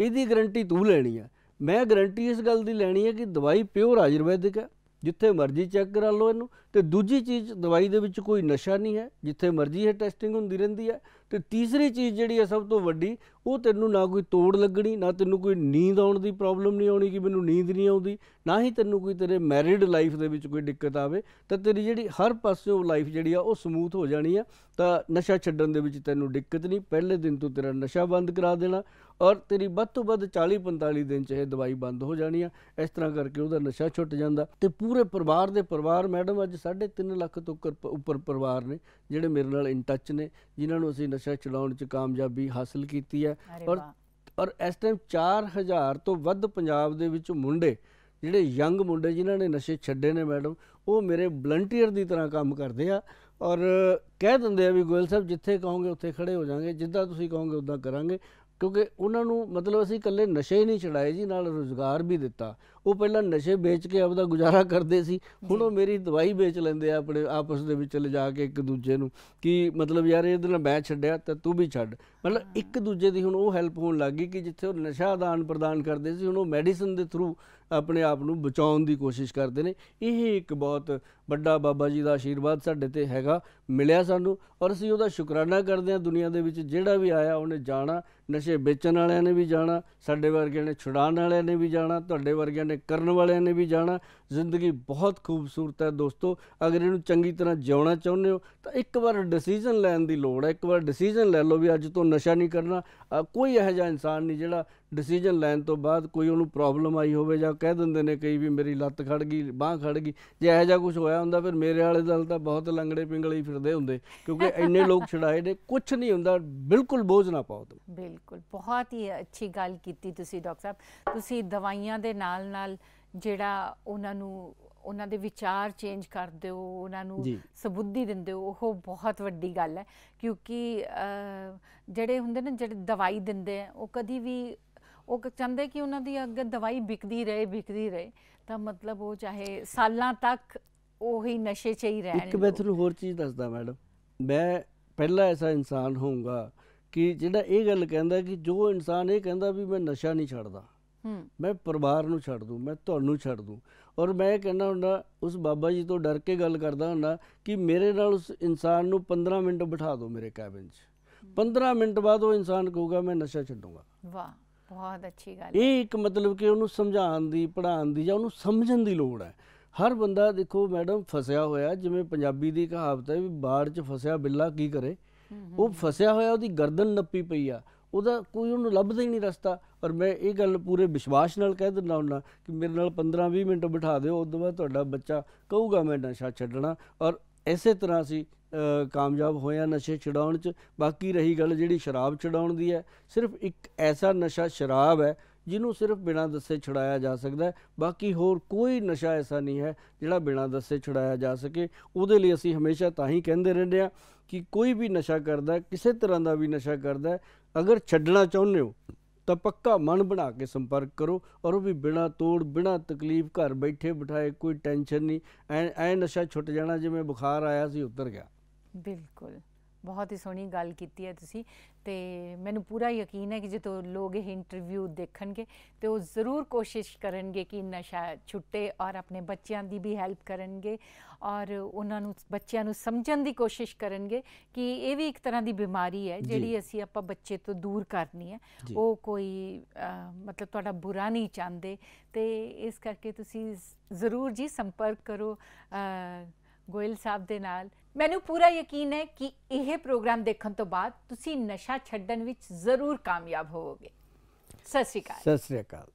Speaker 2: ਇਹਦੀ ਗਰੰਟੀ ਤੂੰ ਲੈਣੀ ਆ ਮੈਂ ਗਾਰੰਟੀ ਇਸ ਗੱਲ ਦੀ ਲੈਣੀ ਹੈ ਕਿ ਦਵਾਈ ਪਿਓਰ ਆਯੁਰਵੈਦਿਕ ਹੈ ਜਿੱਥੇ ਮਰਜ਼ੀ ਚੈੱਕ ਕਰਾ ਲਓ ਇਹਨੂੰ ਤੇ ਦੂਜੀ ਚੀਜ਼ ਦਵਾਈ ਦੇ ਵਿੱਚ ਕੋਈ ਨਸ਼ਾ ਨਹੀਂ ਹੈ ਜਿੱਥੇ ਮਰਜ਼ੀ ਇਹ ਟੈਸਟਿੰਗ ਹੁੰਦੀ ਰਹਿੰਦੀ ਹੈ ਤੇ ਤੀਸਰੀ ਚੀਜ਼ ਜਿਹੜੀ ਹੈ ਸਭ ਤੋਂ ਵੱਡੀ ਉਹ ਤੈਨੂੰ ਨਾ ਕੋਈ ਤੋੜ ਲੱਗਣੀ ਨਾ ਤੈਨੂੰ ਕੋਈ ਨੀਂਦ ਆਉਣ ਦੀ ਪ੍ਰੋਬਲਮ ਨਹੀਂ ਆਉਣੀ ਕਿ ਮੈਨੂੰ ਨੀਂਦ ਨਹੀਂ ਆਉਂਦੀ ਨਾ ਹੀ ਤੈਨੂੰ ਕੋਈ ਤੇਰੇ ਮੈਰਿਡ ਲਾਈਫ ਦੇ ਵਿੱਚ ਕੋਈ ਦਿੱਕਤ ਆਵੇ ਤਾਂ ਤੇਰੀ ਜਿਹੜੀ ਹਰ ਪਾਸੇ ਉਹ ਲਾਈਫ ਜਿਹੜੀ ਆ ਉਹ ਸਮੂਥ ਹੋ ਜਾਣੀ ਆ ਤਾਂ ਨਸ਼ਾ ਛੱਡਣ ਦੇ ਵਿੱਚ ਤੈਨੂੰ ਦਿੱਕਤ ਨਹੀਂ ਪਹਿਲੇ ਦਿਨ ਤੋਂ ਤੇਰਾ ਨਸ਼ਾ ਬੰਦ ਕਰਾ ਦੇਣਾ ਔਰ ਤੇਰੀ ਵੱਧ ਤੋਂ ਵੱਧ 40 45 ਦਿਨ ਚ ਇਹ ਦਵਾਈ ਬੰਦ ਹੋ ਜਾਣੀ ਆ ਇਸ ਤਰ੍ਹਾਂ ਕਰਕੇ ਉਹਦਾ ਨਸ਼ਾ ਛੁੱਟ ਜਾਂਦਾ ਤੇ ਪੂਰੇ ਪਰਿਵਾਰ ਦੇ ਪਰਿਵਾਰ ਮੈਡਮ ਅੱਜ 3.5 ਲੱਖ ਤੋਂ ਉੱਪਰ ਪਰਿਵਾਰ ਨੇ ਜਿਹੜੇ ਮੇਰੇ ਨਾਲ ਇਨ ਟੱਚ ਨੇ ਜਿਨ੍ਹਾਂ ਨੂੰ ਅਸੀਂ ਨਸ਼ਾ ਚਲਾਉਣ 'ਚ ਕਾਮਯਾਬੀ ਹਾਸਲ ਕੀਤੀ ਹੈ ਔਰ ਔਰ ਇਸ ਟਾਈਮ 4000 ਤੋਂ ਵੱਧ ਪੰਜਾਬ ਦੇ ਵਿੱਚ ਮੁੰਡੇ ਜਿਹੜੇ ਯੰਗ ਮੁੰਡੇ ਜਿਨ੍ਹਾਂ ਨੇ ਨਸ਼ੇ ਛੱਡੇ ਨੇ ਮੈਡਮ ਉਹ ਮੇਰੇ ਵਲੰਟੀਅਰ ਦੀ ਤਰ੍ਹਾਂ ਕੰਮ ਕਰਦੇ ਆ ਔਰ ਕਹਿ ਦਿੰਦੇ ਆ ਵੀ ਗੋਇਲ ਸਾਹਿਬ ਜਿੱਥੇ ਕਹੋਗੇ ਉੱਥੇ ਖੜੇ ਹੋ ਜਾਾਂਗੇ ਜਿੱਦਾਂ ਤੁਸੀਂ ਕਹੋਗੇ ਉਦਾਂ ਕਰਾਂਗੇ ਕਿਉਂਕਿ ਉਹਨਾਂ ਨੂੰ ਮਤਲਬ ਅਸੀਂ ਇਕੱਲੇ ਨਸ਼ੇ ਹੀ ਨਹੀਂ ਛੜਾਏ ਜੀ ਨਾਲ ਰੋਜ਼ਗਾਰ ਵੀ ਦਿੱਤਾ ਉਹ ਪਹਿਲਾਂ ਨਸ਼ੇ ਵੇਚ ਕੇ ਆਪਦਾ ਗੁਜ਼ਾਰਾ ਕਰਦੇ ਸੀ ਹੁਣ ਉਹ ਮੇਰੀ ਦਵਾਈ ਵੇਚ ਲੈਂਦੇ ਆ ਆਪਣੇ ਆਪਸ ਦੇ ਵਿੱਚ ਲਿਜਾ ਕੇ ਇੱਕ ਦੂਜੇ ਨੂੰ ਕਿ ਮਤਲਬ ਯਾਰ ਇਹਦੇ ਨਾਲ ਮੈਂ ਛੱਡਿਆ ਤਾਂ ਤੂੰ ਵੀ ਛੱਡ ਮਤਲਬ ਇੱਕ ਦੂਜੇ ਦੀ ਹੁਣ ਉਹ ਹੈਲਪ ਹੋਣ ਲੱਗੀ ਕਿ ਜਿੱਥੇ ਉਹ ਨਸ਼ਾ ਆਦਾਨ ਪ੍ਰਦਾਨ ਕਰਦੇ ਸੀ ਹੁਣ ਉਹ ਮੈਡੀਸਨ ਦੇ ਥਰੂ ਆਪਣੇ ਆਪ ਨੂੰ ਬਚਾਉਣ ਦੀ ਕੋਸ਼ਿਸ਼ ਕਰਦੇ ਨੇ ਇਹ ਇੱਕ ਬਹੁਤ ਵੱਡਾ ਬਾਬਾ ਜੀ ਦਾ ਆਸ਼ੀਰਵਾਦ ਸਾਡੇ ਤੇ ਹੈਗਾ ਮਿਲਿਆ ਸਾਨੂੰ ਔਰ ਅਸੀਂ ਉਹਦਾ ਸ਼ੁਕਰਾਨਾ ਕਰਦੇ ਹਾਂ ਦੁਨੀਆ ਦੇ ਵਿੱਚ ਜਿਹੜਾ ਵੀ ਆਇਆ ਉਹਨੇ ਜਾਣਾ ਨਸ਼ੇ ਵੇਚਣ ਵਾਲਿਆਂ ਨੇ ਵੀ ਜਾਣਾ ਸਾਡੇ ਵਰਗਿਆਂ ਨੇ ਛੁਡਾਉਣ ਵਾਲਿਆਂ ਨੇ ਵੀ ਜਾਣਾ ਤੁਹਾਡੇ ਵਰਗਿਆਂ ਨੇ ਕਰਨ ਵਾਲਿਆਂ ਨੇ ਵੀ ਜਾਣਾ ਜ਼ਿੰਦਗੀ ਬਹੁਤ ਖੂਬਸੂਰਤ ਹੈ ਦੋਸਤੋ ਅਗਰ ਇਹਨੂੰ ਚੰਗੀ ਤਰ੍ਹਾਂ ਜਿਉਣਾ ਚਾਹੁੰਦੇ ਹੋ ਤਾਂ ਇੱਕ ਵਾਰ ਡਿਸੀਜਨ ਲੈਣ ਦੀ ਲੋੜ ਹੈ ਇੱਕ ਵਾਰ ਡਿਸੀਜਨ ਲੈ ਲਓ ਵੀ ਅੱਜ ਤੋਂ ਨਸ਼ਾ ਨਹੀਂ ਕਰਨਾ ਕੋਈ ਇਹੋ ਜਿਹਾ ਇਨਸਾਨ ਨਹੀਂ ਜਿਹੜਾ ਡਿਸੀਜਨ ਲੈਣ ਤੋਂ ਬਾਅਦ ਕੋਈ ਉਹਨੂੰ ਪ੍ਰੋਬਲਮ ਆਈ ਹੋਵੇ ਜਾਂ ਕਹਿ ਦਿੰਦੇ ਨੇ ਕਈ ਵੀ ਮੇਰੀ ਲੱਤ ਖੜ ਗਈ ਬਾਹ ਖੜ ਗਈ ਜੇ ਇਹੋ ਜਿਹਾ ਕੁਝ ਹੋਇਆ ਹੁੰਦਾ ਫਿਰ ਮੇਰੇ ਵਾਲੇ ਦਲ ਤਾਂ ਬਹੁਤ ਲੰਗੜੇ ਪਿੰਗਲੇ ਹੀ ਫਿਰਦੇ ਹੁੰਦੇ ਕਿਉਂਕਿ ਇੰਨੇ ਲੋਕ ਛੜਾਏ ਨੇ ਕੁਝ ਨਹੀਂ ਹੁੰਦਾ ਬਿਲਕੁਲ ਬੋਝ ਨਾ ਪਾਓ ਤੁਸੀਂ
Speaker 1: ਬਿਲਕੁਲ ਬਹੁਤ ਹੀ ਅੱਛੀ ਗੱਲ ਕੀਤੀ ਤੁਸੀਂ ਡਾਕਟਰ ਸਾਹਿਬ ਤੁਸੀਂ ਦਵਾਈਆਂ ਦੇ ਨਾਲ ਨਾਲ ਜਿਹੜਾ ਉਹਨਾਂ ਨੂੰ ਉਹਨਾਂ ਦੇ ਵਿਚਾਰ ਚੇਂਜ ਕਰ ਦਿਓ ਉਹਨਾਂ ਨੂੰ ਸਬੁੱਧੀ ਦਿੰਦੇ ਹੋ ਉਹ ਬਹੁਤ ਵੱਡੀ ਗੱਲ ਹੈ ਕਿਉਂਕਿ ਜਿਹੜੇ ਹੁੰਦੇ ਨੇ ਜਿਹੜੇ ਦਵਾਈ ਦਿੰਦੇ ਆ ਉਹ ਕਦੀ ਵੀ ਉਹ ਚਾਹੁੰਦੇ ਕਿ ਉਹਨਾਂ ਦੀ ਅੱਗੇ ਦਵਾਈ ਵਿਕਦੀ ਰਹੇ ਵਿਕਦੀ ਰਹੇ ਤਾਂ ਮਤਲਬ ਉਹ ਚਾਹੇ ਸਾਲਾਂ ਤੱਕ ਉਹੀ ਨਸ਼ੇ 'ਚ ਹੀ ਰਹਿਣ ਇੱਕ ਮੈਂ
Speaker 2: ਹੋਰ ਚੀਜ਼ ਦੱਸਦਾ ਮੈਡਮ ਮੈਂ ਪਹਿਲਾ ਐਸਾ ਇਨਸਾਨ ਹੋਊਗਾ ਕਿ ਜਿਹੜਾ ਇਹ ਗੱਲ ਕਹਿੰਦਾ ਕਿ ਜੋ ਇਨਸਾਨ ਇਹ ਕਹਿੰਦਾ ਵੀ ਮੈਂ ਨਸ਼ਾ ਨਹੀਂ ਛੱਡਦਾ ਮੈਂ ਪਰਿਵਾਰ ਨੂੰ ਛੱਡ ਦੂੰ ਮੈਂ ਤੁਹਾਨੂੰ ਛੱਡ ਦੂੰ ਔਰ ਮੈਂ ਕਹਿੰਦਾ ਹੁੰਦਾ ਉਸ ਬਾਬਾ ਜੀ ਤੋਂ ਡਰ ਕੇ ਗੱਲ ਕਰਦਾ ਹੁੰਦਾ ਕਿ ਮੇਰੇ ਨਾਲ ਉਸ ਇਨਸਾਨ ਨੂੰ 15 ਮਿੰਟ ਬਿਠਾ ਦਿਓ ਮੇਰੇ ਕੈਬਨ 'ਚ 15 ਮਿੰਟ ਬਾਅਦ ਉਹ ਇਨਸਾਨ ਕਹੂਗਾ ਮੈਂ ਨਸ਼ਾ ਛੱਡੂਗਾ
Speaker 1: ਵਾਹ ਬਹੁਤ ਅੱਛੀ ਗੱਲ ਹੈ
Speaker 2: ਇਹ ਇੱਕ ਮਤਲਬ ਕਿ ਉਹਨੂੰ ਸਮਝਾਉਣ ਦੀ ਪੜਾਉਣ ਦੀ ਜਾਂ ਉਹਨੂੰ ਸਮਝਣ ਦੀ ਲੋੜ ਹੈ ਹਰ ਬੰਦਾ ਦੇਖੋ ਮੈਡਮ ਫਸਿਆ ਹੋਇਆ ਜਿਵੇਂ ਪੰਜਾਬੀ ਦੀ ਕਹਾਵਤ ਹੈ ਵੀ ਬਾੜ 'ਚ ਫਸਿਆ ਬਿੱਲਾ ਕੀ ਕਰੇ ਉਹ ਫਸਿਆ ਹੋਇਆ ਉਹਦੀ ਗਰਦਨ ਨੱਪੀ ਪਈ ਆ ਉਹਦਾ ਕੋਈ ਉਹਨੂੰ ਲੱਭਦਾ ਹੀ ਨਹੀਂ ਰਸਤਾ ਔਰ ਮੈਂ ਇਹ ਗੱਲ ਪੂਰੇ ਵਿਸ਼ਵਾਸ ਨਾਲ ਕਹਿ ਦਿੰਦਾ ਹੁੰਦਾ ਕਿ ਮੇਰੇ ਨਾਲ 15-20 ਮਿੰਟ ਬਿਠਾ ਦਿਓ ਉਸ ਤੋਂ ਬਾਅਦ ਤੁਹਾਡਾ ਬੱਚਾ ਕਹੂਗਾ ਮੈਂ ਨਸ਼ਾ ਛੱਡਣਾ ਔਰ ਇਸੇ ਤਰ੍ਹਾਂ ਸੀ ਕਾਮਯਾਬ ਹੋਇਆ ਨਸ਼ੇ ਛਡਾਉਣ 'ਚ ਬਾਕੀ ਰਹੀ ਗੱਲ ਜਿਹੜੀ ਸ਼ਰਾਬ ਛਡਾਉਣ ਦੀ ਹੈ ਸਿਰਫ ਇੱਕ ਐਸਾ ਨਸ਼ਾ ਸ਼ਰਾਬ ਹੈ ਜਿਹਨੂੰ ਸਿਰਫ ਬਿਨਾਂ ਦੱਸੇ ਛੁਡਾਇਆ ਜਾ ਸਕਦਾ ਹੈ ਬਾਕੀ ਹੋਰ ਕੋਈ ਨਸ਼ਾ ਐਸਾ ਨਹੀਂ ਹੈ ਜਿਹੜਾ ਬਿਨਾਂ ਦੱਸੇ ਛੁਡਾਇਆ ਜਾ ਸਕੇ ਉਹਦੇ ਲਈ ਅਸੀਂ ਹਮੇਸ਼ਾ ਤਾਂ ਹੀ ਕਹਿੰਦੇ ਰਹਿੰਦੇ ਆ ਕਿ ਕੋਈ ਵੀ ਨਸ਼ਾ ਕਰਦਾ ਕਿਸੇ ਤਰ੍ਹਾਂ ਦਾ ਵੀ ਨਸ਼ਾ ਕਰਦਾ ਅਗਰ ਛੱਡਣਾ ਚਾਹੁੰਦੇ ਹੋ ਤਾਂ ਪੱਕਾ ਮਨ ਬਣਾ ਕੇ ਸੰਪਰਕ ਕਰੋ ਔਰ ਉਹ ਵੀ ਬਿਨਾ ਤੋੜ ਬਿਨਾ ਤਕਲੀਫ ਘਰ ਬੈਠੇ ਬਿਠਾਏ ਕੋਈ ਟੈਨਸ਼ਨ ਨਹੀਂ ਐ ਐ ਨਸ਼ਾ ਛੁੱਟ ਜਾਣਾ ਜਿਵੇਂ ਬੁਖਾਰ ਆਇਆ ਸੀ ਉਤਰ ਗਿਆ
Speaker 1: ਬਿਲਕੁਲ ਬਹੁਤ ਹੀ ਸੋਹਣੀ ਗੱਲ ਕੀਤੀ ਹੈ ਤੁਸੀਂ ਤੇ ਮੈਨੂੰ ਪੂਰਾ ਯਕੀਨ ਹੈ ਕਿ ਜਦੋਂ ਲੋਕ ਇਹ ਇੰਟਰਵਿਊ ਦੇਖਣਗੇ ਤੇ ਉਹ ਜ਼ਰੂਰ ਕੋਸ਼ਿਸ਼ ਕਰਨਗੇ ਕਿ ਨਸ਼ਾ ਛੁੱਟੇ ਔਰ ਆਪਣੇ ਬੱਚਿਆਂ ਦੀ ਵੀ ਹੈਲਪ ਕਰਨਗੇ ਔਰ ਉਹਨਾਂ ਨੂੰ ਬੱਚਿਆਂ ਨੂੰ ਸਮਝਣ ਦੀ ਕੋਸ਼ਿਸ਼ ਕਰਨਗੇ ਕਿ ਇਹ ਵੀ ਇੱਕ ਤਰ੍ਹਾਂ ਦੀ ਬਿਮਾਰੀ ਹੈ ਜਿਹੜੀ ਅਸੀਂ ਆਪਾਂ ਬੱਚੇ ਤੋਂ ਦੂਰ ਕਰਨੀ ਹੈ ਉਹ ਕੋਈ ਮਤਲਬ ਤੁਹਾਡਾ ਬੁਰਾ ਨਹੀਂ ਚਾਹੁੰਦੇ ਤੇ ਇਸ ਕਰਕੇ ਤੁਸੀਂ ਜ਼ਰੂਰ ਜੀ ਸੰਪਰਕ ਕਰੋ ਗੋਇਲ ਸਾਹਿਬ ਦੇ ਨਾਲ ਮੈਨੂੰ ਪੂਰਾ ਯਕੀਨ ਹੈ ਕਿ ਇਹ ਪ੍ਰੋਗਰਾਮ ਦੇਖਣ ਤੋਂ ਬਾਅਦ ਤੁਸੀਂ ਨਸ਼ਾ ਛੱਡਣ ਵਿੱਚ ਜ਼ਰੂਰ ਕਾਮਯਾਬ ਹੋਵੋਗੇ ਸਤਿ ਸ਼੍ਰੀ ਅਕਾਲ
Speaker 2: ਸਤਿ ਸ਼੍ਰੀ ਅਕਾਲ